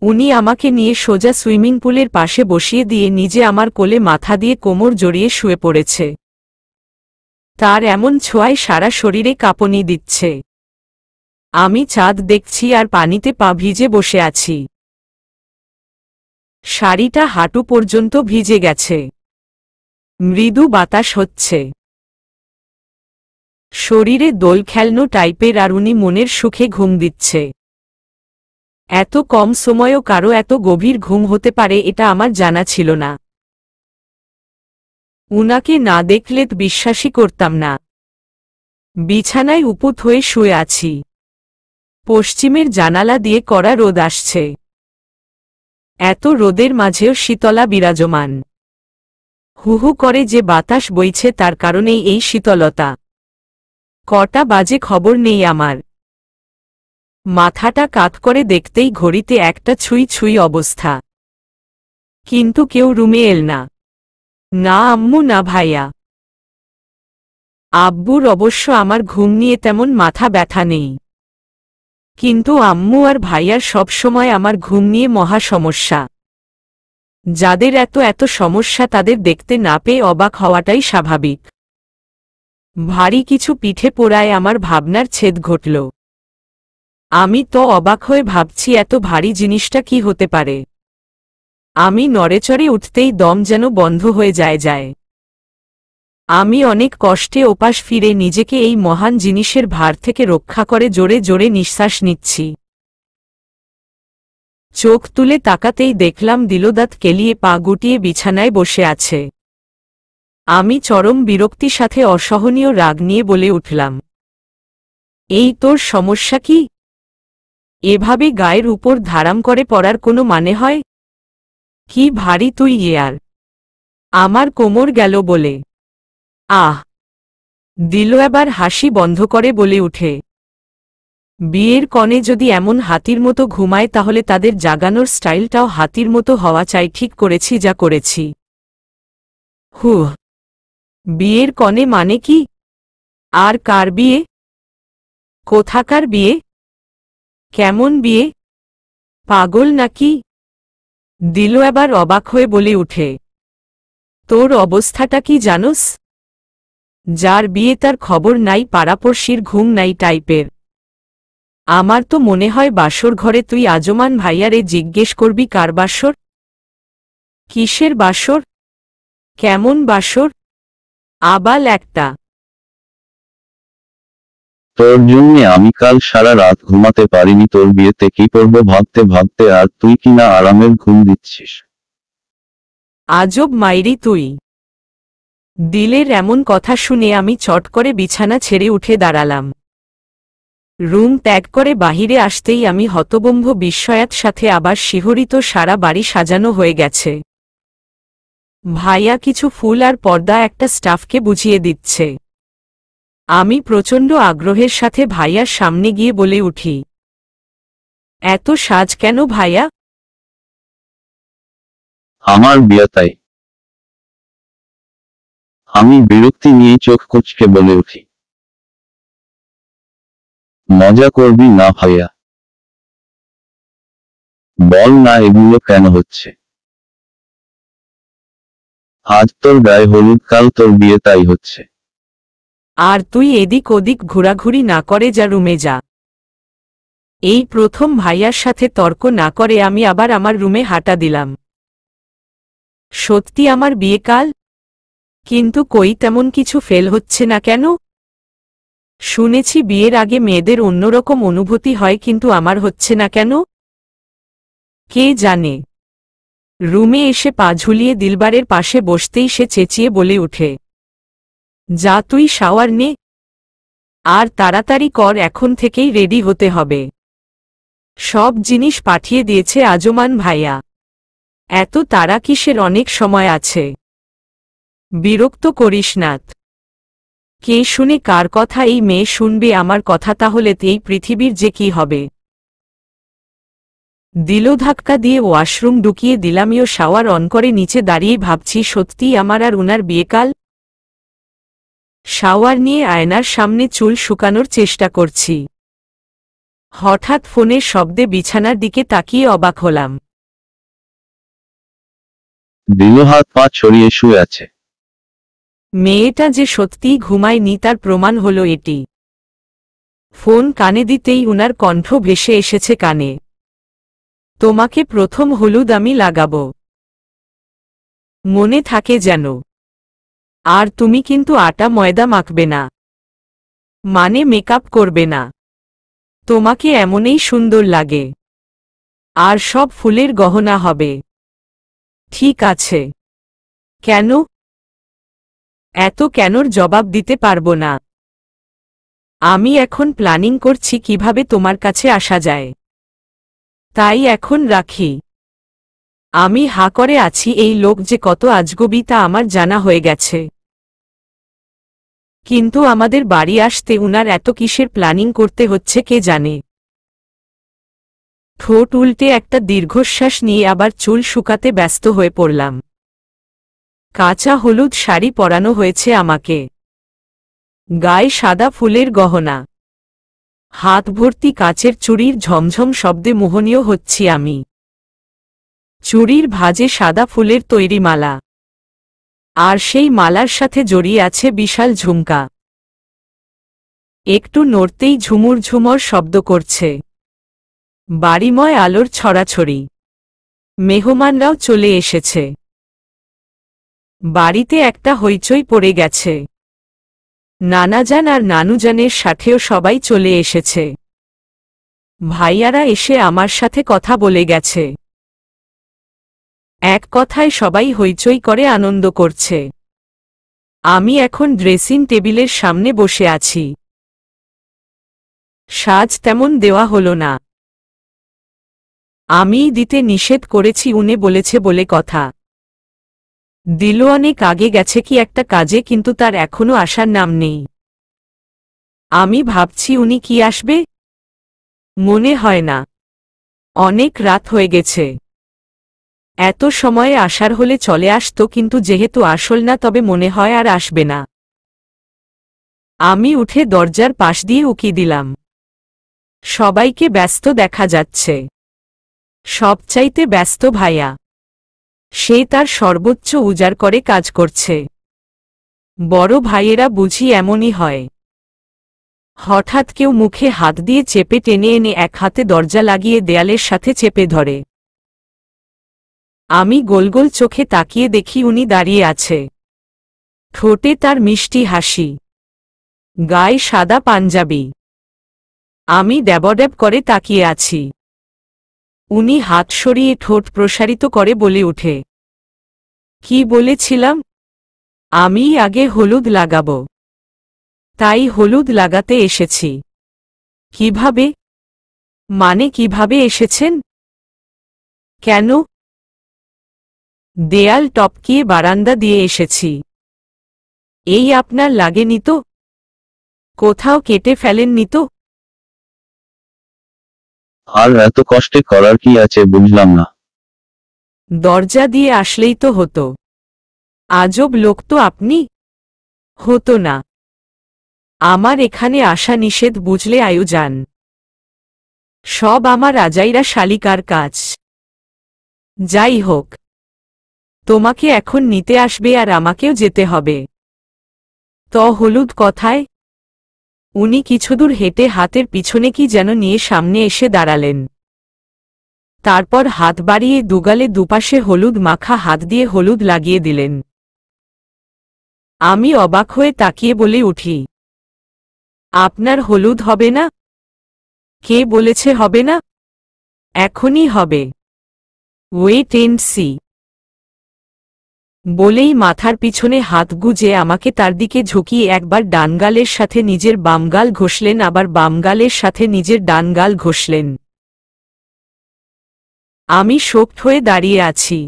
Speaker 1: উনি আমাকে নিয়ে সোজা সুইমিং পুলের পাশে বসিয়ে দিয়ে নিজে আমার কোলে মাথা দিয়ে কোমর জড়িয়ে শুয়ে পড়েছে তার এমন ছোঁয়ায় সারা শরীরে কাঁপনি দিচ্ছে আমি চাঁদ দেখছি আর পানিতে পা ভিজে বসে আছি শাড়িটা হাঁটু পর্যন্ত ভিজে গেছে মৃদু বাতাস হচ্ছে শরীরে দোল খেলনো টাইপের আর উনি মনের সুখে ঘুম দিচ্ছে এত কম সময়ও কারো এত গভীর ঘুম হতে পারে এটা আমার জানা ছিল না উনাকে না দেখলে বিশ্বাসই করতাম না বিছানায় উপুত হয়ে শুয়ে আছি পশ্চিমের জানালা দিয়ে কড়া রোদ আসছে এত রোদের মাঝেও শীতলা বিরাজমান হুহু করে যে বাতাস বইছে তার কারণেই এই শীতলতা কটা বাজে খবর নেই আমার মাথাটা কাত করে দেখতেই ঘড়িতে একটা ছুঁই ছুঁই অবস্থা কিন্তু কেউ রুমে এল না না আম্মু না ভাইয়া আব্বুর অবশ্য আমার ঘুম নিয়ে তেমন মাথা ব্যথা নেই কিন্তু আম্মু আর ভাইয়ার সব সময় আমার ঘুম নিয়ে মহা সমস্যা যাদের এত এত সমস্যা তাদের দেখতে না পেয়ে অবাক হওয়াটাই স্বাভাবিক ভারী কিছু পিঠে পোড়ায় আমার ভাবনার ছেদ ঘটল আমি তো অবাক হয়ে ভাবছি এত ভারী জিনিসটা কি হতে পারে আমি নড়েচড়ে উঠতেই দম যেন বন্ধ হয়ে যায় যায় আমি অনেক কষ্টে ওপাশ ফিরে নিজেকে এই মহান জিনিসের ভার থেকে রক্ষা করে জোরে জোরে নিঃশ্বাস নিচ্ছি চোখ তুলে তাকাতেই দেখলাম দিলদাত কেলিয়ে পা গুটিয়ে বিছানায় বসে আছে আমি চরম বিরক্তি সাথে অসহনীয় রাগ নিয়ে বলে উঠলাম এই তোর সমস্যা কি এভাবে গায়ের উপর ধারাম করে পড়ার কোনো মানে হয় কি ভারী তুই ইয়ার আমার কোমর গেল বলে আহ দিল এবার হাসি বন্ধ করে বলে উঠে বিয়ের কনে যদি এমন হাতির মতো ঘুমায় তাহলে তাদের জাগানোর স্টাইলটাও হাতির মতো হওয়া চাই ঠিক করেছি যা করেছি হু বিয়ের কনে মানে কি আর কার বিয়ে কোথাকার বিয়ে কেমন বিয়ে পাগল নাকি দিল এবার অবাক হয়ে বলে উঠে তোর অবস্থাটা কি জানোস যার বিয়ে তার খবর নাই পাড়াপড়শির ঘুম নাই টাইপের আমার তো মনে হয় বাসর ঘরে তুই আজমান ভাইয়ারে জিজ্ঞেস করবি কার বাসর কিসের বাসর কেমন বাসর আবাল একটা
Speaker 2: তোর জন্যে আমি কাল সারা রাত ঘুমাতে পারিনি তোর বিয়েতে কি করব ভাবতে ভাবতে আর তুই কিনা আরামের ঘুম দিচ্ছিস
Speaker 1: আজব মাইরি তুই দিলের এমন কথা শুনে আমি চট করে বিছানা ছেড়ে উঠে দাঁড়ালাম রুম ত্যাগ করে বাহিরে আসতেই আমি হতবম্ভ বিস্ময়াত সাথে আবার শিহরিত সারা বাড়ি সাজানো হয়ে গেছে ভাইয়া কিছু ফুল আর পর্দা একটা স্টাফকে বুঝিয়ে দিচ্ছে আমি প্রচণ্ড আগ্রহের সাথে ভাইয়ার সামনে গিয়ে বলে উঠি এত সাজ কেন ভাইয়া
Speaker 2: আমার বিয়া তাই আমি বিরক্তি নিয়ে চোখ কুচকে বলে উঠি মজা করবি না ভাইয়া বল না এগুলো কেন হচ্ছে আজ তোর গায়ে হলুদ কাল তোর বিয়ে তাই হচ্ছে
Speaker 1: আর তুই এদিক ওদিক ঘোরাঘুরি না করে যা রুমে যা এই প্রথম ভাইয়ার সাথে তর্ক না করে আমি আবার আমার রুমে হাঁটা দিলাম সত্যি আমার বিয়ে কাল কিন্তু কই তেমন কিছু ফেল হচ্ছে না কেন শুনেছি বিয়ের আগে মেয়েদের অন্যরকম অনুভূতি হয় কিন্তু আমার হচ্ছে না কেন কে জানে রুমে এসে পা ঝুলিয়ে দিলবারের পাশে বসতেই সে চেঁচিয়ে বলে উঠে যা তুই শাওয়ার নে আর তাড়াতাড়ি কর এখন থেকেই রেডি হতে হবে সব জিনিস পাঠিয়ে দিয়েছে আজমান ভাইয়া এত তারা কিসের অনেক সময় আছে বিরক্ত করিস নাথ কে শুনে কার কথা এই মেয়ে শুনবে আমার কথা তাহলে এই পৃথিবীর যে কি হবে দিল ধাক্কা দিয়ে ওয়াশরুম ঢুকিয়ে দিলামিও শাওয়ার অন করে নিচে দাঁড়িয়ে ভাবছি সত্যিই আমার আর উনার বিয়েকাল শাওয়ার নিয়ে আয়নার সামনে চুল শুকানোর চেষ্টা করছি হঠাৎ ফোনের শব্দে বিছানার দিকে তাকিয়ে অবাক হলাম
Speaker 2: দিল হাত পা ছড়িয়ে শুয়ে আছে
Speaker 1: মেয়েটা যে সত্যিই ঘুমায়নি তার প্রমাণ হল এটি ফোন কানে দিতেই উনার কণ্ঠ ভেসে এসেছে কানে তোমাকে প্রথম হলুদ আমি লাগাব মনে থাকে যেন আর তুমি কিন্তু আটা ময়দা মাখবে না মানে মেকআপ করবে না তোমাকে এমনই সুন্দর লাগে আর সব ফুলের গহনা হবে ঠিক আছে কেন এত কেনর জবাব দিতে পারবো না আমি এখন প্ল্যানিং করছি কিভাবে তোমার কাছে আসা যায় তাই এখন রাখি আমি হা করে আছি এই লোক যে কত আজগবি তা আমার জানা হয়ে গেছে কিন্তু আমাদের বাড়ি আসতে উনার এত কিসের প্ল্যানিং করতে হচ্ছে কে জানে ঠোঁট উল্টে একটা দীর্ঘশ্বাস নিয়ে আবার চুল শুকাতে ব্যস্ত হয়ে পড়লাম কাঁচা হলুদ শাড়ি পরানো হয়েছে আমাকে গায়ে সাদা ফুলের গহনা হাত ভর্তি কাচের চুড়ির ঝমঝম শব্দে মোহনীয় হচ্ছি আমি চুড়ির ভাজে সাদা ফুলের তৈরি মালা আর সেই মালার সাথে জড়িয়ে আছে বিশাল ঝুমকা একটু নড়তেই ঝুমুর ঝুমর শব্দ করছে বাড়িময় আলোর ছড়াছড়ি মেহমানরাও চলে এসেছে বাড়িতে একটা হইচই পড়ে গেছে নানাজান আর নানুজানের সাথেও সবাই চলে এসেছে ভাইয়ারা এসে আমার সাথে কথা বলে গেছে এক কথায় সবাই হইচই করে আনন্দ করছে আমি এখন ড্রেসিং টেবিলের সামনে বসে আছি সাজ তেমন দেওয়া হল না আমি দিতে নিষেধ করেছি উনে বলেছে বলে কথা দিল অনেক আগে গেছে কি একটা কাজে কিন্তু তার এখনো আসার নাম নেই আমি ভাবছি উনি কি আসবে মনে হয় না অনেক রাত হয়ে গেছে এত সময়ে আসার হলে চলে আসতো কিন্তু যেহেতু আসল না তবে মনে হয় আর আসবে না আমি উঠে দরজার পাশ দিয়ে উকি দিলাম সবাইকে ব্যস্ত দেখা যাচ্ছে সবচাইতে ব্যস্ত ভাইয়া সে তার সর্বোচ্চ উজাড় করে কাজ করছে বড় ভাইয়েরা বুঝি এমনই হয় হঠাৎ কেউ মুখে হাত দিয়ে চেপে টেনে এনে এক হাতে দরজা লাগিয়ে দেয়ালের সাথে চেপে ধরে আমি গোল গোল চোখে তাকিয়ে দেখি উনি দাঁড়িয়ে আছে ঠোঁটে তার মিষ্টি হাসি গায়ে সাদা পাঞ্জাবি আমি ড্যাবড্যাব করে তাকিয়ে আছি উনি হাত সরিয়ে ঠোঁট প্রসারিত করে বলে উঠে কি বলেছিলাম আমি আগে হলুদ লাগাব তাই হলুদ লাগাতে এসেছি কিভাবে মানে কিভাবে এসেছেন কেন দেয়াল টপকিয়ে বারান্দা দিয়ে এসেছি এই আপনার লাগেনি তো কোথাও কেটে ফেলেননি তো
Speaker 2: আর এত কষ্টে করার কি আছে বুঝলাম না
Speaker 1: দরজা দিয়ে আসলেই তো হতো আজব লোক তো আপনি হতো না আমার এখানে আসা নিষেধ বুঝলে আয়ু যান সব আমার রাজাইরা শালিকার কাজ যাই হোক তোমাকে এখন নিতে আসবে আর আমাকেও যেতে হবে ত হলুদ কথায় উনি কিছুদূর হেঁটে হাতের পিছনে কি যেন নিয়ে সামনে এসে দাঁড়ালেন তারপর হাত বাড়িয়ে দুগালে দুপাশে হলুদ মাখা হাত দিয়ে হলুদ লাগিয়ে দিলেন আমি অবাক হয়ে তাকিয়ে বলে উঠি আপনার হলুদ হবে না কে বলেছে হবে না এখনই হবে ওয়েট এন্ড সি বলেই মাথার পিছনে হাত গুজে আমাকে তার দিকে ঝুঁকিয়ে একবার ডানগালের সাথে নিজের বামগাল ঘষলেন আবার বামগালের সাথে নিজের ডানগাল ঘষলেন আমি শোক হয়ে দাঁড়িয়ে আছি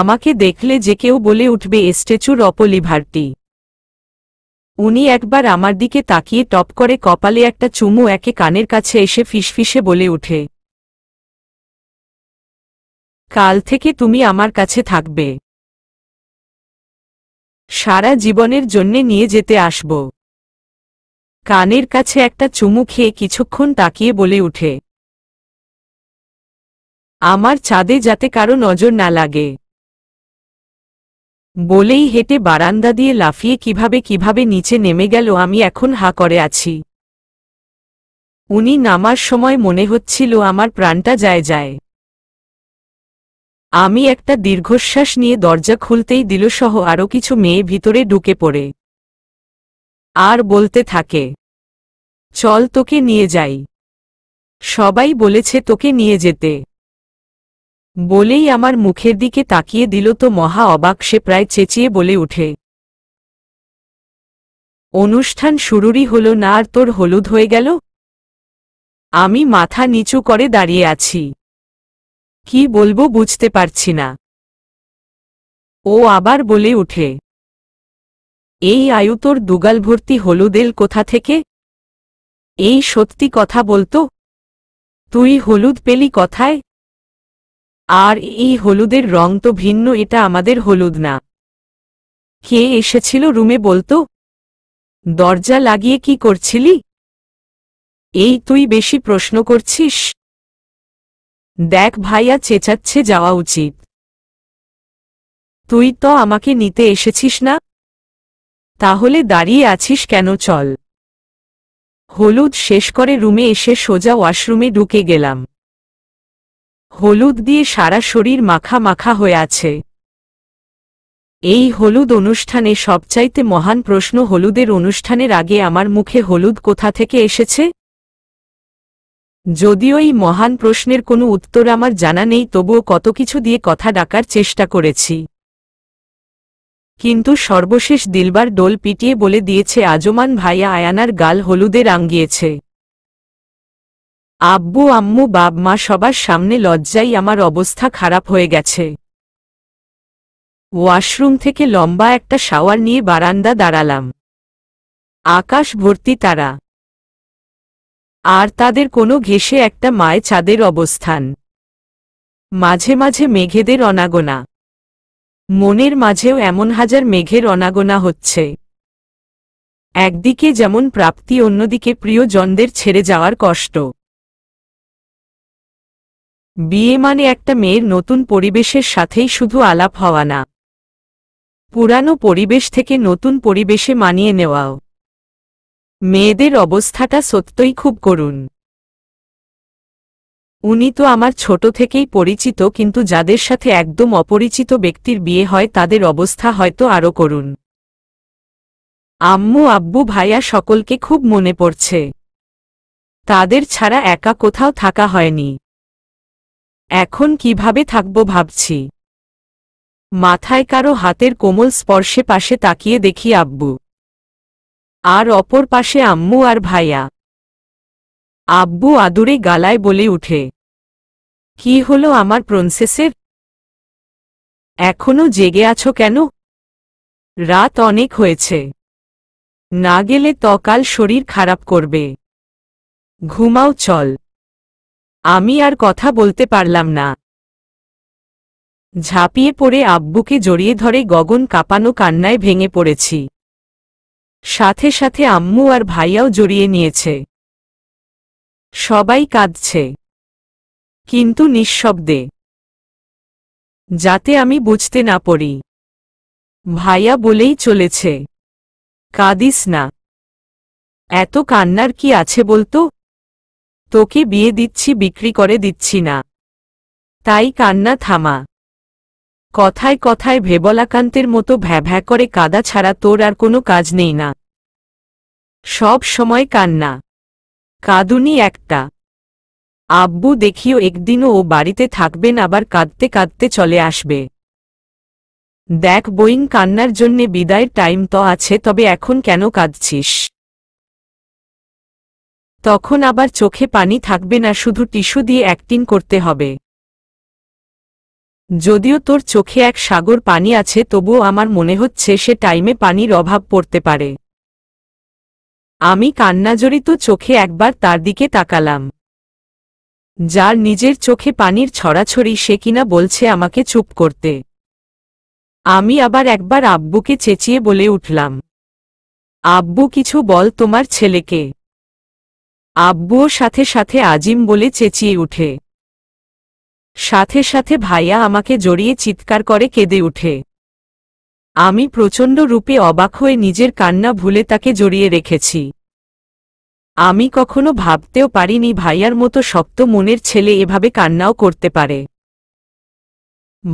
Speaker 1: আমাকে দেখলে যে কেউ বলে উঠবে স্ট্যাচুর অপলিভারটি উনি একবার আমার দিকে তাকিয়ে টপ করে কপালে একটা চুমু একে কানের কাছে এসে ফিসফিসে বলে উঠে কাল থেকে তুমি আমার কাছে থাকবে সারা জীবনের জন্যে নিয়ে যেতে আসব কানের কাছে একটা চুমু খেয়ে কিছুক্ষণ তাকিয়ে বলে উঠে আমার চাঁদে যাতে কারো নজর না লাগে বলেই হেঁটে বারান্দা দিয়ে লাফিয়ে কিভাবে কিভাবে নিচে নেমে গেল আমি এখন হা করে আছি উনি নামার সময় মনে হচ্ছিল আমার প্রাণটা যায় যায় আমি একটা দীর্ঘশ্বাস নিয়ে দরজা খুলতেই দিল সহ আরও কিছু মেয়ে ভিতরে ঢুকে পড়ে আর বলতে থাকে চল তোকে নিয়ে যাই সবাই বলেছে তোকে নিয়ে যেতে বলেই আমার মুখের দিকে তাকিয়ে দিল তো মহা অবাক সে প্রায় চেঁচিয়ে বলে উঠে অনুষ্ঠান শুরুরই হল না আর তোর হলুদ হয়ে গেল আমি মাথা নিচু করে দাঁড়িয়ে আছি কি বলবো বুঝতে পারছি না ও আবার বলে উঠে এই দুগাল দুগালভর্তি হলুদেল কোথা থেকে এই সত্যি কথা বলতো তুই হলুদ পেলি কথায় আর এই হলুদের রং তো ভিন্ন এটা আমাদের হলুদ না কে এসেছিল রুমে বলতো দরজা লাগিয়ে কি করছিলি এই তুই বেশি প্রশ্ন করছিস দেখ ভাইয়া চেঁচাচ্ছে যাওয়া উচিত তুই তো আমাকে নিতে এসেছিস না তাহলে দাঁড়িয়ে আছিস কেন চল হলুদ শেষ করে রুমে এসে সোজা ওয়াশরুমে ঢুকে গেলাম হলুদ দিয়ে সারা শরীর মাখা মাখা হয়ে আছে এই হলুদ অনুষ্ঠানে সবচাইতে মহান প্রশ্ন হলুদের অনুষ্ঠানের আগে আমার মুখে হলুদ কোথা থেকে এসেছে যদিও এই মহান প্রশ্নের কোনো উত্তর আমার জানা নেই তবুও কত কিছু দিয়ে কথা ডাকার চেষ্টা করেছি কিন্তু সর্বশেষ দিলবার ডোল পিটিয়ে বলে দিয়েছে আজমান ভাইয়া আয়ানার গাল হলুদে রাঙ্গিয়েছে আব্বু আম্মু বাব মা সবার সামনে লজ্জাই আমার অবস্থা খারাপ হয়ে গেছে ওয়াশরুম থেকে লম্বা একটা শাওয়ার নিয়ে বারান্দা দাঁড়ালাম আকাশ ভর্তি তারা আর তাদের কোনো ঘেসে একটা মায় চাঁদের অবস্থান মাঝে মাঝে মেঘেদের অনাগোনা মনের মাঝেও এমন হাজার মেঘের অনাগোনা হচ্ছে একদিকে যেমন প্রাপ্তি অন্যদিকে প্রিয়জনদের ছেড়ে যাওয়ার কষ্ট বিয়ে মানে একটা মেয়ের নতুন পরিবেশের সাথেই শুধু আলাপ হওয়া না পুরানো পরিবেশ থেকে নতুন পরিবেশে মানিয়ে নেওয়াও মেয়েদের অবস্থাটা সত্যই খুব করুণ উনি তো আমার ছোট থেকেই পরিচিত কিন্তু যাদের সাথে একদম অপরিচিত ব্যক্তির বিয়ে হয় তাদের অবস্থা হয়তো আরও করুন আম্মু আব্বু ভাইয়া সকলকে খুব মনে পড়ছে তাদের ছাড়া একা কোথাও থাকা হয়নি এখন কিভাবে থাকব ভাবছি মাথায় কারো হাতের কোমল স্পর্শে পাশে তাকিয়ে দেখি আব্বু আর অপর পাশে আম্মু আর ভাইয়া আব্বু আদুরে গালায় বলে উঠে কি হলো আমার প্রন্সেসের এখনো জেগে আছো কেন রাত অনেক হয়েছে না গেলে তকাল শরীর খারাপ করবে ঘুমাও চল আমি আর কথা বলতে পারলাম না ঝাঁপিয়ে পড়ে আব্বুকে জড়িয়ে ধরে গগন কাঁপানো কান্নায় ভেঙে পড়েছি সাথে সাথে আম্মু আর ভাইয়াও জড়িয়ে নিয়েছে সবাই কাঁদছে কিন্তু নিঃশব্দে যাতে আমি বুঝতে না পড়ি ভাইয়া বলেই চলেছে কাঁদিস না এত কান্নার কি আছে বলতো তোকে বিয়ে দিচ্ছি বিক্রি করে দিচ্ছি না তাই কান্না থামা কথায় কথায় ভেবলাকান্তের মতো ভ্যা ভ্যা করে কাদা ছাড়া তোর আর কোনো কাজ নেই না সব সময় কান্না কাঁদুনি একটা আব্বু দেখিও একদিনও ও বাড়িতে থাকবেন আবার কাঁদতে কাঁদতে চলে আসবে দেখ বইন কান্নার জন্যে বিদায়ের টাইম তো আছে তবে এখন কেন কাঁদছিস তখন আবার চোখে পানি থাকবে না শুধু টিস্যু দিয়ে অ্যাক্টিং করতে হবে যদিও তোর চোখে এক সাগর পানি আছে তবুও আমার মনে হচ্ছে সে টাইমে পানির অভাব পড়তে পারে আমি কান্নাজড়িত চোখে একবার তার দিকে তাকালাম যার নিজের চোখে পানির ছড়াছড়ি সে কিনা বলছে আমাকে চুপ করতে আমি আবার একবার আব্বুকে চেঁচিয়ে বলে উঠলাম আব্বু কিছু বল তোমার ছেলেকে আব্বুও সাথে সাথে আজিম বলে চেঁচিয়ে উঠে সাথে সাথে ভাইয়া আমাকে জড়িয়ে চিৎকার করে কেঁদে উঠে আমি প্রচণ্ড রূপে অবাক হয়ে নিজের কান্না ভুলে তাকে জড়িয়ে রেখেছি আমি কখনো ভাবতেও পারিনি ভাইয়ার মতো শক্ত মনের ছেলে এভাবে কান্নাও করতে পারে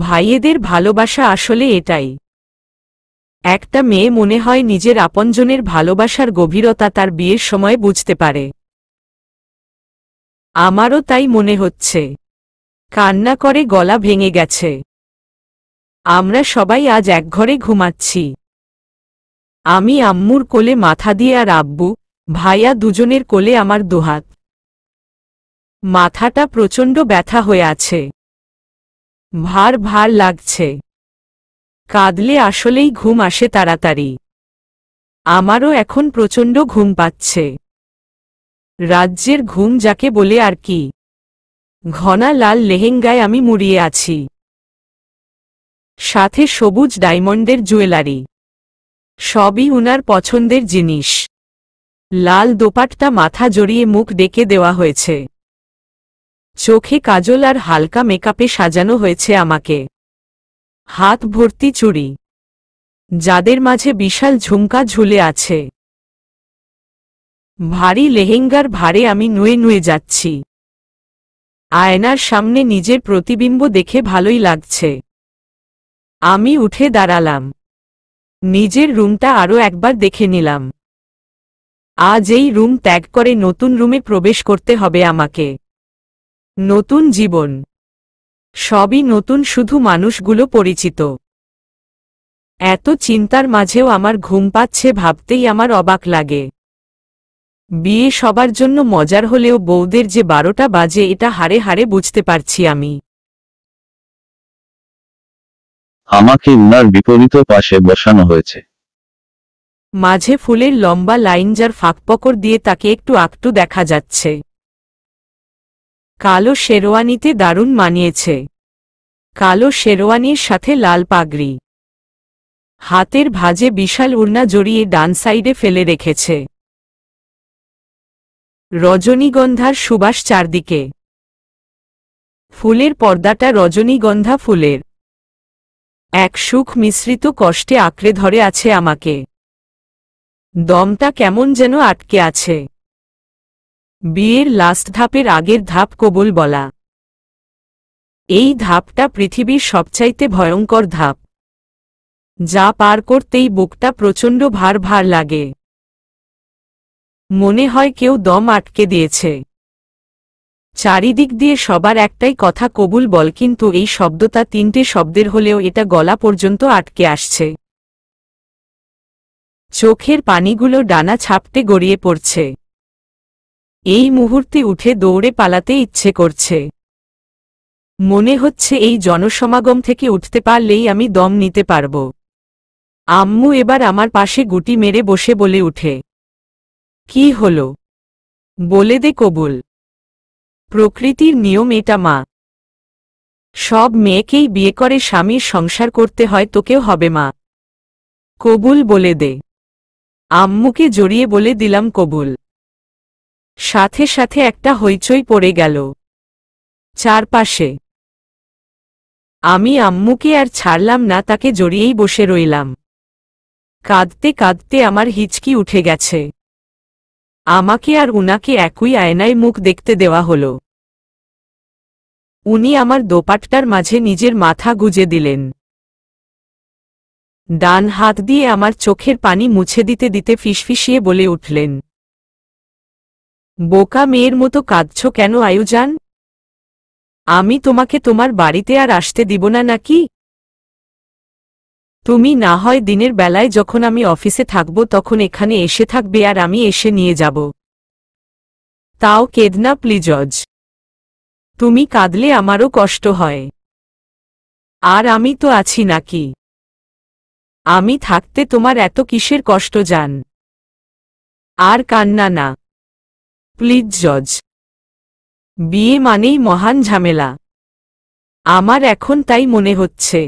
Speaker 1: ভাইয়েদের ভালোবাসা আসলে এটাই একটা মেয়ে মনে হয় নিজের আপনজনের ভালোবাসার গভীরতা তার বিয়ের সময় বুঝতে পারে আমারও তাই মনে হচ্ছে কান্না করে গলা ভেঙে গেছে আমরা সবাই আজ একঘরে ঘুমাচ্ছি আমি আম্মুর কোলে মাথা দিয়ে আর আব্বু ভাইয়া দুজনের কোলে আমার দুহাত মাথাটা প্রচণ্ড ব্যথা হয়ে আছে ভার ভার লাগছে কাঁদলে আসলেই ঘুম আসে তাড়াতাড়ি আমারও এখন প্রচণ্ড ঘুম পাচ্ছে রাজ্যের ঘুম যাকে বলে আর কি ঘনা লাল লেহেঙ্গায় আমি মুড়িয়ে আছি সাথে সবুজ ডায়মন্ডের জুয়েলারি সবই উনার পছন্দের জিনিস লাল দোপাটটা মাথা জড়িয়ে মুখ ডেকে দেওয়া হয়েছে চোখে কাজল আর হালকা মেকআপে সাজানো হয়েছে আমাকে হাত ভর্তি চুড়ি যাদের মাঝে বিশাল ঝুমকা ঝুলে আছে ভারী লেহেঙ্গার ভারে আমি নুয়ে নুয়ে যাচ্ছি আয়নার সামনে নিজের প্রতিবিম্ব দেখে ভালোই লাগছে আমি উঠে দাঁড়ালাম নিজের রুমটা আরও একবার দেখে নিলাম আজ এই রুম ত্যাগ করে নতুন রুমে প্রবেশ করতে হবে আমাকে নতুন জীবন সবই নতুন শুধু মানুষগুলো পরিচিত এত চিন্তার মাঝেও আমার ঘুম পাচ্ছে ভাবতেই আমার অবাক লাগে বিয়ে সবার জন্য মজার হলেও বৌদের যে বারোটা বাজে এটা হারে হারে বুঝতে পারছি আমি
Speaker 2: আমাকে উনার বিপরীত পাশে বসানো হয়েছে
Speaker 1: মাঝে ফুলের লম্বা লাইন যার ফাঁকপকর দিয়ে তাকে একটু আকটু দেখা যাচ্ছে কালো শেরওয়ানিতে দারুণ মানিয়েছে কালো শেরওয়ানির সাথে লাল পাগড়ি হাতের ভাজে বিশাল উড়না জড়িয়ে ডান সাইডে ফেলে রেখেছে রজনীগন্ধার সুবাস চারদিকে ফুলের পর্দাটা রজনীগন্ধা ফুলের এক সুখ মিশ্রিত কষ্টে আঁকড়ে ধরে আছে আমাকে দমটা কেমন যেন আটকে আছে বিয়ের লাস্ট ধাপের আগের ধাপ কবুল বলা এই ধাপটা পৃথিবীর সবচাইতে ভয়ঙ্কর ধাপ যা পার করতেই বুকটা প্রচণ্ড ভার ভার লাগে মনে হয় কেউ দম আটকে দিয়েছে চারিদিক দিয়ে সবার একটাই কথা কবুল বল কিন্তু এই শব্দটা তিনটে শব্দের হলেও এটা গলা পর্যন্ত আটকে আসছে চোখের পানিগুলো ডানা ছাপটে গড়িয়ে পড়ছে এই মুহূর্তে উঠে দৌড়ে পালাতে ইচ্ছে করছে মনে হচ্ছে এই জনসমাগম থেকে উঠতে পারলেই আমি দম নিতে পারব আম্মু এবার আমার পাশে গুটি মেরে বসে বলে উঠে কি হল বলে দে কবুল প্রকৃতির নিয়ম এটা মা সব মেয়েকেই বিয়ে করে স্বামীর সংসার করতে হয় তোকেও হবে মা কবুল বলে দে আম্মুকে জড়িয়ে বলে দিলাম কবুল সাথে সাথে একটা হইচই পড়ে গেল চারপাশে আমি আম্মুকে আর ছাড়লাম না তাকে জড়িয়েই বসে রইলাম কাঁদতে কাঁদতে আমার হিচকি উঠে গেছে আমাকে আর উনাকে একই আয়নায় মুখ দেখতে দেওয়া হল উনি আমার দোপাটটার মাঝে নিজের মাথা গুজে দিলেন ডান হাত দিয়ে আমার চোখের পানি মুছে দিতে দিতে ফিসফিসিয়ে বলে উঠলেন বোকা মেয়ের মতো কাঁদছ কেন আয়োজান আমি তোমাকে তোমার বাড়িতে আর আসতে দিব না নাকি তুমি না হয় দিনের বেলায় যখন আমি অফিসে থাকব তখন এখানে এসে থাকবে আর আমি এসে নিয়ে যাব তাও কেদনা প্লিজজ তুমি কাঁদলে আমারও কষ্ট হয় আর আমি তো আছি নাকি আমি থাকতে তোমার এত কিসের কষ্ট যান আর কান্না না প্লিজ জজ বিয়ে মানেই মহান ঝামেলা আমার এখন তাই মনে হচ্ছে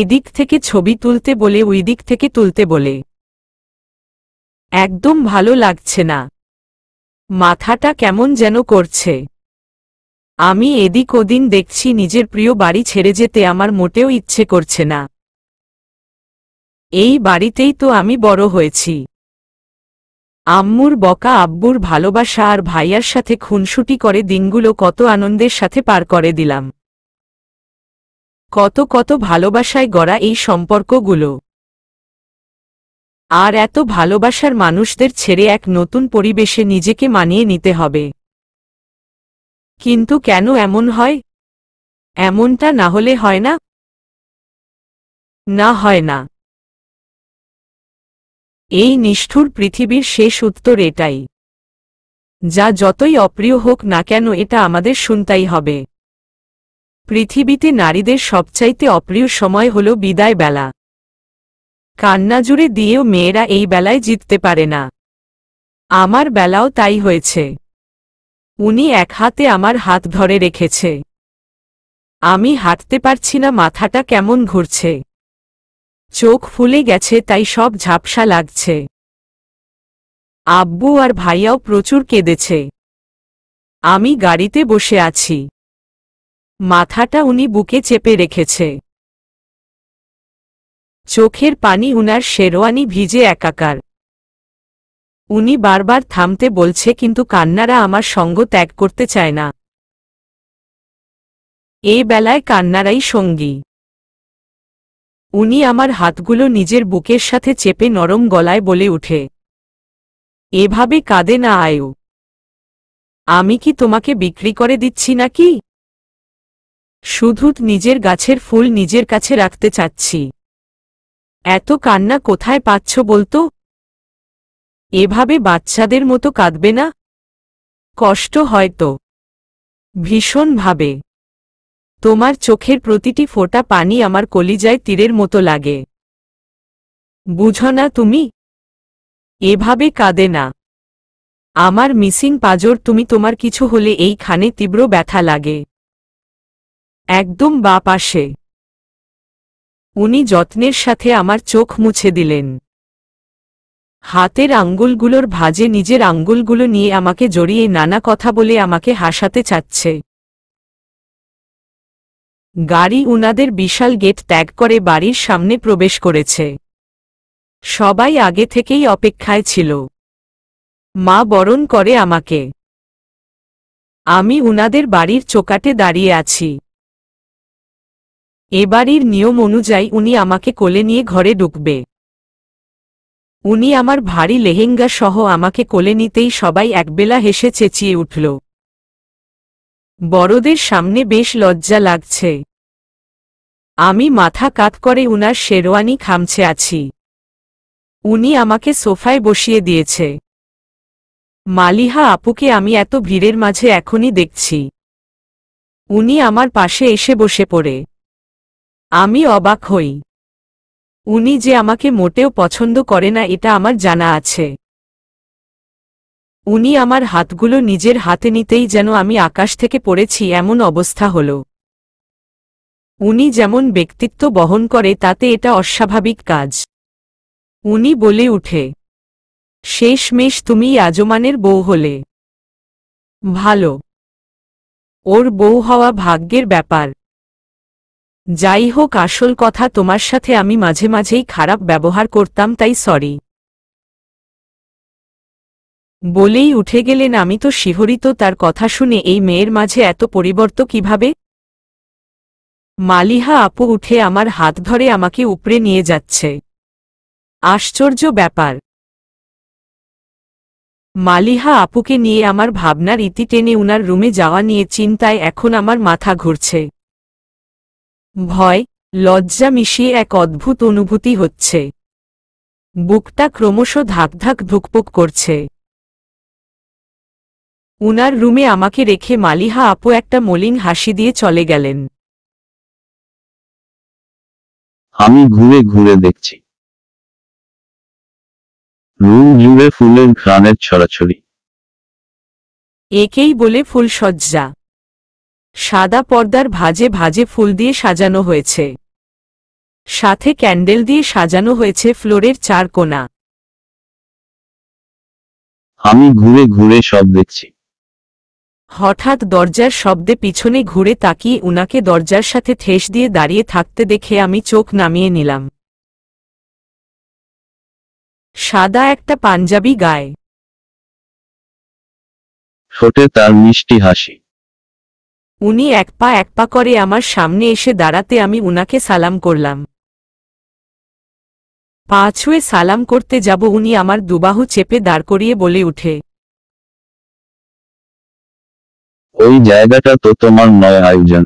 Speaker 1: এদিক থেকে ছবি তুলতে বলে ওই দিক থেকে তুলতে বলে একদম ভালো লাগছে না মাথাটা কেমন যেন করছে আমি এদিক ওদিন দেখছি নিজের প্রিয় বাড়ি ছেড়ে যেতে আমার মোটেও ইচ্ছে করছে না এই বাড়িতেই তো আমি বড় হয়েছি আম্মুর বকা আব্বুর ভালোবাসা আর ভাইয়ার সাথে খুনসুটি করে দিনগুলো কত আনন্দের সাথে পার করে দিলাম কত কত ভালোবাসায় গড়া এই সম্পর্কগুলো আর এত ভালোবাসার মানুষদের ছেড়ে এক নতুন পরিবেশে নিজেকে মানিয়ে নিতে হবে কিন্তু কেন এমন হয় এমনটা না হলে হয় না না হয় না এই নিষ্ঠুর পৃথিবীর শেষ উত্তর এটাই যা যতই অপ্রিয় হোক না কেন এটা আমাদের শুনতাই হবে পৃথিবীতে নারীদের সবচাইতে অপ্রিয় সময় হল বিদায় বেলা কান্না জুড়ে দিয়েও মেয়েরা এই বেলায় জিততে পারে না আমার বেলাও তাই হয়েছে উনি এক হাতে আমার হাত ধরে রেখেছে আমি হাঁটতে পারছি না মাথাটা কেমন ঘুরছে চোখ ফুলে গেছে তাই সব ঝাপসা লাগছে আব্বু আর ভাইয়াও প্রচুর কেঁদেছে আমি গাড়িতে বসে আছি মাথাটা উনি বুকে চেপে রেখেছে চোখের পানি উনার শেরওয়ানি ভিজে একাকার উনি বারবার থামতে বলছে কিন্তু কান্নারা আমার সঙ্গ ত্যাগ করতে চায় না এ বেলায় কান্নারাই সঙ্গী উনি আমার হাতগুলো নিজের বুকের সাথে চেপে নরম গলায় বলে উঠে এভাবে কাঁদে না আয়ু আমি কি তোমাকে বিক্রি করে দিচ্ছি নাকি শুধু নিজের গাছের ফুল নিজের কাছে রাখতে চাচ্ছি এত কান্না কোথায় পাচ্ছ বলতো এভাবে বাচ্চাদের মতো কাঁদবে না কষ্ট হয়তো ভীষণভাবে তোমার চোখের প্রতিটি ফোঁটা পানি আমার কলিজায় তীরের মতো লাগে বুঝ না তুমি এভাবে কাঁদে না আমার মিসিং পাজর তুমি তোমার কিছু হলে এইখানে তীব্র ব্যথা লাগে একদম বা পাশে উনি যত্নের সাথে আমার চোখ মুছে দিলেন হাতের আঙ্গুলগুলোর ভাজে নিজের আঙ্গুলগুলো নিয়ে আমাকে জড়িয়ে নানা কথা বলে আমাকে হাসাতে চাচ্ছে গাড়ি উনাদের বিশাল গেট ত্যাগ করে বাড়ির সামনে প্রবেশ করেছে সবাই আগে থেকেই অপেক্ষায় ছিল মা বরণ করে আমাকে আমি উনাদের বাড়ির চোকাটে দাঁড়িয়ে আছি এবাড়ির নিয়ম অনুযায়ী উনি আমাকে কোলে নিয়ে ঘরে ঢুকবে উনি আমার ভারী লেহেঙ্গা সহ আমাকে কোলে নিতেই সবাই একবেলা হেসে চেঁচিয়ে উঠল বড়দের সামনে বেশ লজ্জা লাগছে আমি মাথা কাত করে উনার শেরওয়ানি খামছে আছি উনি আমাকে সোফায় বসিয়ে দিয়েছে মালিহা আপুকে আমি এত ভিড়ের মাঝে এখনই দেখছি উনি আমার পাশে এসে বসে পড়ে আমি অবাক হই উনি যে আমাকে মোটেও পছন্দ করে না এটা আমার জানা আছে উনি আমার হাতগুলো নিজের হাতে নিতেই যেন আমি আকাশ থেকে পড়েছি এমন অবস্থা হল উনি যেমন ব্যক্তিত্ব বহন করে তাতে এটা অস্বাভাবিক কাজ উনি বলে উঠে শেষমেশ তুমি আজমানের বউ হলে ভালো ওর বউ হওয়া ভাগ্যের ব্যাপার যাই হোক আসল কথা তোমার সাথে আমি মাঝে মাঝেই খারাপ ব্যবহার করতাম তাই সরি বলেই উঠে গেলেন আমি তো শিহরিত তার কথা শুনে এই মেয়ের মাঝে এত পরিবর্ত কিভাবে মালিহা আপু উঠে আমার হাত ধরে আমাকে উপরে নিয়ে যাচ্ছে আশ্চর্য ব্যাপার মালিহা আপুকে নিয়ে আমার ভাবনার ইতি টেনে উনার রুমে যাওয়া নিয়ে চিন্তায় এখন আমার মাথা ঘুরছে ভয় লজ্জা মিশিয়ে এক অদ্ভুত অনুভূতি হচ্ছে বুকটা ক্রমশ ধাক ধাক ধুকপুক করছে উনার রুমে আমাকে রেখে মালিহা আপু একটা মলিন হাসি দিয়ে চলে গেলেন
Speaker 2: আমি ঘুরে ঘুরে দেখছি রুম জুড়ে ফুলের ঘ্রাণের ছড়াছড়ি
Speaker 1: একেই বলে ফুলসজ্জা সাদা পর্দার ভাজে ভাজে ফুল দিয়ে সাজানো হয়েছে সাথে ক্যান্ডেল দিয়ে সাজানো হয়েছে ফ্লোরের চার কোনা
Speaker 2: আমি ঘুরে ঘুরে সব দেখছি
Speaker 1: হঠাৎ দরজার শব্দে পিছনে ঘুরে তাকিয়ে উনাকে দরজার সাথে ঠেস দিয়ে দাঁড়িয়ে থাকতে দেখে আমি চোখ নামিয়ে নিলাম সাদা একটা পাঞ্জাবি গায়ে
Speaker 2: ফোটে তার মিষ্টি হাসি
Speaker 1: উনি এক পা এক পা করে আমার সামনে এসে দাঁড়াতে আমি উনাকে সালাম করলাম পা ছুঁয়ে সালাম করতে যাব উনি আমার দুবাহু চেপে দাঁড় করিয়ে বলে উঠে
Speaker 2: ওই জায়গাটা তো তোমার নয় আয়োজন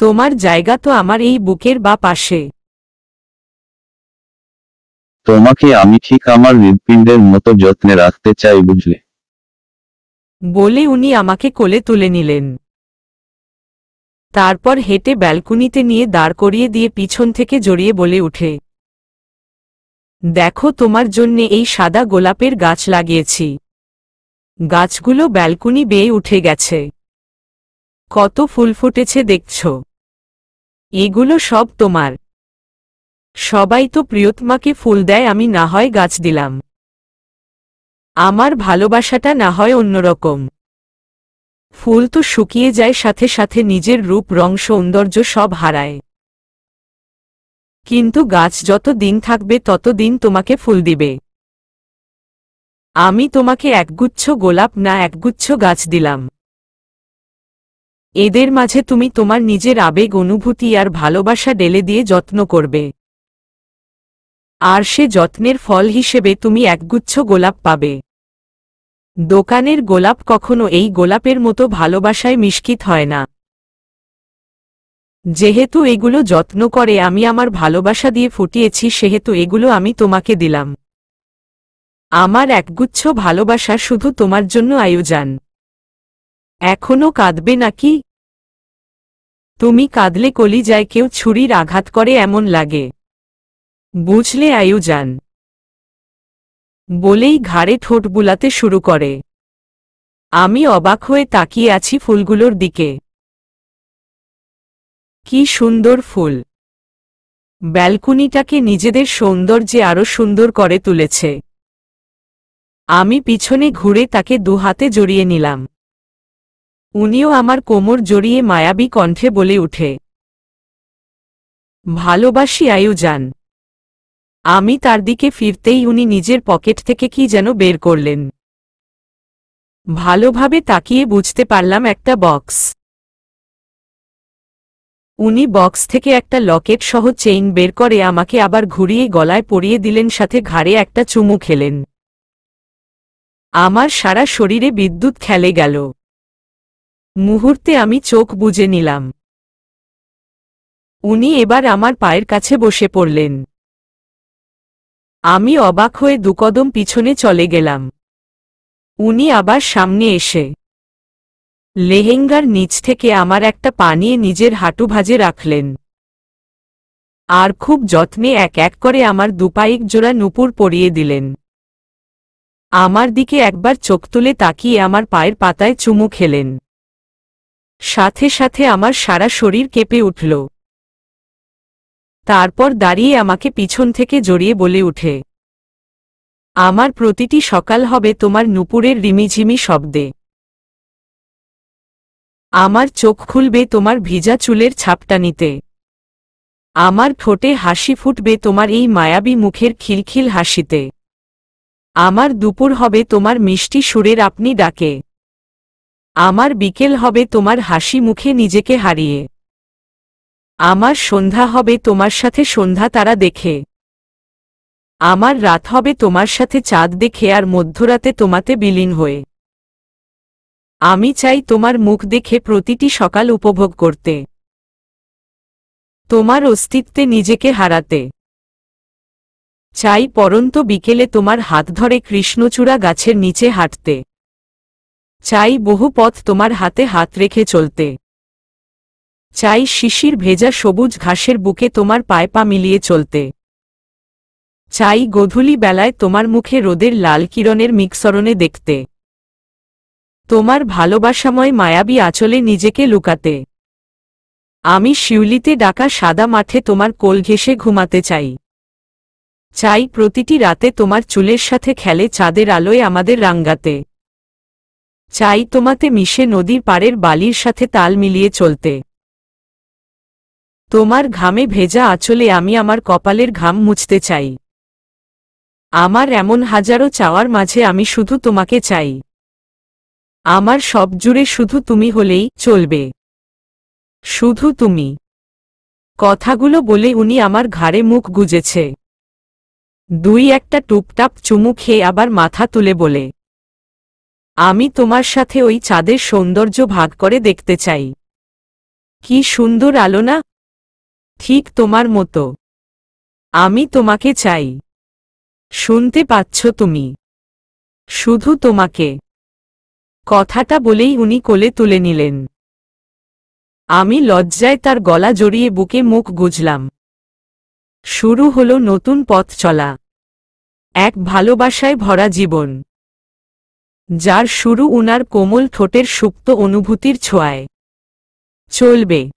Speaker 1: তোমার জায়গা তো আমার এই বুকের বা পাশে
Speaker 2: তোমাকে আমি ঠিক আমার হৃদপিণ্ডের মতো যত্নে রাখতে চাই বুঝলে
Speaker 1: বলে উনি আমাকে কোলে তুলে নিলেন তারপর হেঁটে ব্যালকুনিতে নিয়ে দাঁড় করিয়ে দিয়ে পিছন থেকে জড়িয়ে বলে উঠে দেখো তোমার জন্যে এই সাদা গোলাপের গাছ লাগিয়েছি গাছগুলো ব্যালকুনি বেয়ে উঠে গেছে কত ফুল ফুটেছে দেখছ এগুলো সব তোমার সবাই তো প্রিয়তমাকে ফুল দেয় আমি না হয় গাছ দিলাম আমার ভালোবাসাটা না হয় অন্যরকম ফুল তো শুকিয়ে যায় সাথে সাথে নিজের রূপ রং সৌন্দর্য সব হারায় কিন্তু গাছ যত দিন থাকবে তত দিন তোমাকে ফুল দিবে আমি তোমাকে একগুচ্ছ গোলাপ না একগুচ্ছ গাছ দিলাম এদের মাঝে তুমি তোমার নিজের আবেগ অনুভূতি আর ভালোবাসা ডেলে দিয়ে যত্ন করবে আর সে যত্নের ফল হিসেবে তুমি একগুচ্ছ গোলাপ পাবে দোকানের গোলাপ কখনো এই গোলাপের মতো ভালোবাসায় মিষ্কিত হয় না যেহেতু এগুলো যত্ন করে আমি আমার ভালোবাসা দিয়ে ফুটিয়েছি সেহেতু এগুলো আমি তোমাকে দিলাম আমার একগুচ্ছ ভালোবাসা শুধু তোমার জন্য আয়োজন এখনো কাঁদবে নাকি তুমি কাঁদলে কলি যায় কেউ ছুরির আঘাত করে এমন লাগে বুঝলে আয়োজন বলেই ঘাড়ে ঠোঁট বুলাতে শুরু করে আমি অবাক হয়ে তাকিয়ে আছি ফুলগুলোর দিকে কি সুন্দর ফুল ব্যালকুনিটাকে নিজেদের সৌন্দর্যে আরো সুন্দর করে তুলেছে আমি পিছনে ঘুরে তাকে দুহাতে জড়িয়ে নিলাম উনিও আমার কোমর জড়িয়ে মায়াবী কণ্ঠে বলে উঠে ভালোবাসি আয়ু যান আমি তার দিকে ফিরতেই উনি নিজের পকেট থেকে কি যেন বের করলেন ভালোভাবে তাকিয়ে বুঝতে পারলাম একটা বক্স উনি বক্স থেকে একটা লকেট সহ চেইন বের করে আমাকে আবার ঘুরিয়ে গলায় পরিয়ে দিলেন সাথে ঘাড়ে একটা চুমু খেলেন আমার সারা শরীরে বিদ্যুৎ খেলে গেল মুহূর্তে আমি চোখ বুঝে নিলাম উনি এবার আমার পায়ের কাছে বসে পড়লেন আমি অবাক হয়ে দুকদম পিছনে চলে গেলাম উনি আবার সামনে এসে লেহেঙ্গার নিচ থেকে আমার একটা পানিয়ে নিজের হাঁটু ভাজে রাখলেন আর খুব যত্নে এক এক করে আমার দুপাইক জোড়া নুপুর পরিয়ে দিলেন আমার দিকে একবার চোখ তুলে তাকিয়ে আমার পায়ের পাতায় চুমু খেলেন সাথে সাথে আমার সারা শরীর কেঁপে উঠল তারপর দাঁড়িয়ে আমাকে পিছন থেকে জড়িয়ে বলে উঠে আমার প্রতিটি সকাল হবে তোমার নুপুরের রিমিঝিমি শব্দে আমার চোখ খুলবে তোমার ভিজা চুলের ছাপটানিতে আমার ঠোঁটে হাসি ফুটবে তোমার এই মায়াবী মুখের খিলখিল হাসিতে আমার দুপুর হবে তোমার মিষ্টি সুরের আপনি ডাকে আমার বিকেল হবে তোমার হাসি মুখে নিজেকে হারিয়ে আমার সন্ধ্যা হবে তোমার সাথে সন্ধ্যা তারা দেখে আমার রাত হবে তোমার সাথে চাঁদ দেখে আর মধ্যরাতে তোমাতে বিলীন হয়ে আমি চাই তোমার মুখ দেখে প্রতিটি সকাল উপভোগ করতে তোমার অস্তিত্বে নিজেকে হারাতে চাই পরন্ত বিকেলে তোমার হাত ধরে কৃষ্ণচূড়া গাছের নিচে হাঁটতে চাই বহু পথ তোমার হাতে হাত রেখে চলতে চাই শিশির ভেজা সবুজ ঘাসের বুকে তোমার পায়ে পা মিলিয়ে চলতে চাই গধূলি বেলায় তোমার মুখে রোদের লাল কিরণের মিক্সরণে দেখতে তোমার ভালোবাসাময় মায়াবী আঁচলে নিজেকে লুকাতে আমি শিউলিতে ডাকা সাদা মাঠে তোমার কোল ঘেসে ঘুমাতে চাই চাই প্রতিটি রাতে তোমার চুলের সাথে খেলে চাঁদের আলোয় আমাদের রাঙ্গাতে চাই তোমাতে মিশে নদীর পাড়ের বালির সাথে তাল মিলিয়ে চলতে তোমার ঘামে ভেজা আঁচলে আমি আমার কপালের ঘাম মুছতে চাই আমার এমন হাজারো চাওয়ার মাঝে আমি শুধু তোমাকে চাই আমার সব জুড়ে শুধু তুমি হলেই চলবে শুধু তুমি কথাগুলো বলে উনি আমার ঘাড়ে মুখ গুজেছে দুই একটা টুপটাপ চুমু খেয়ে আবার মাথা তুলে বলে আমি তোমার সাথে ওই চাঁদের সৌন্দর্য ভাগ করে দেখতে চাই কি সুন্দর আলো না ঠিক তোমার মতো আমি তোমাকে চাই শুনতে পাচ্ছ তুমি শুধু তোমাকে কথাটা বলেই উনি কোলে তুলে নিলেন আমি লজ্জায় তার গলা জড়িয়ে বুকে মুখ গুজলাম শুরু হল নতুন পথ চলা এক ভালোবাসায় ভরা জীবন যার শুরু উনার কোমল ঠোঁটের সুপ্ত অনুভূতির ছোঁয়ায় চলবে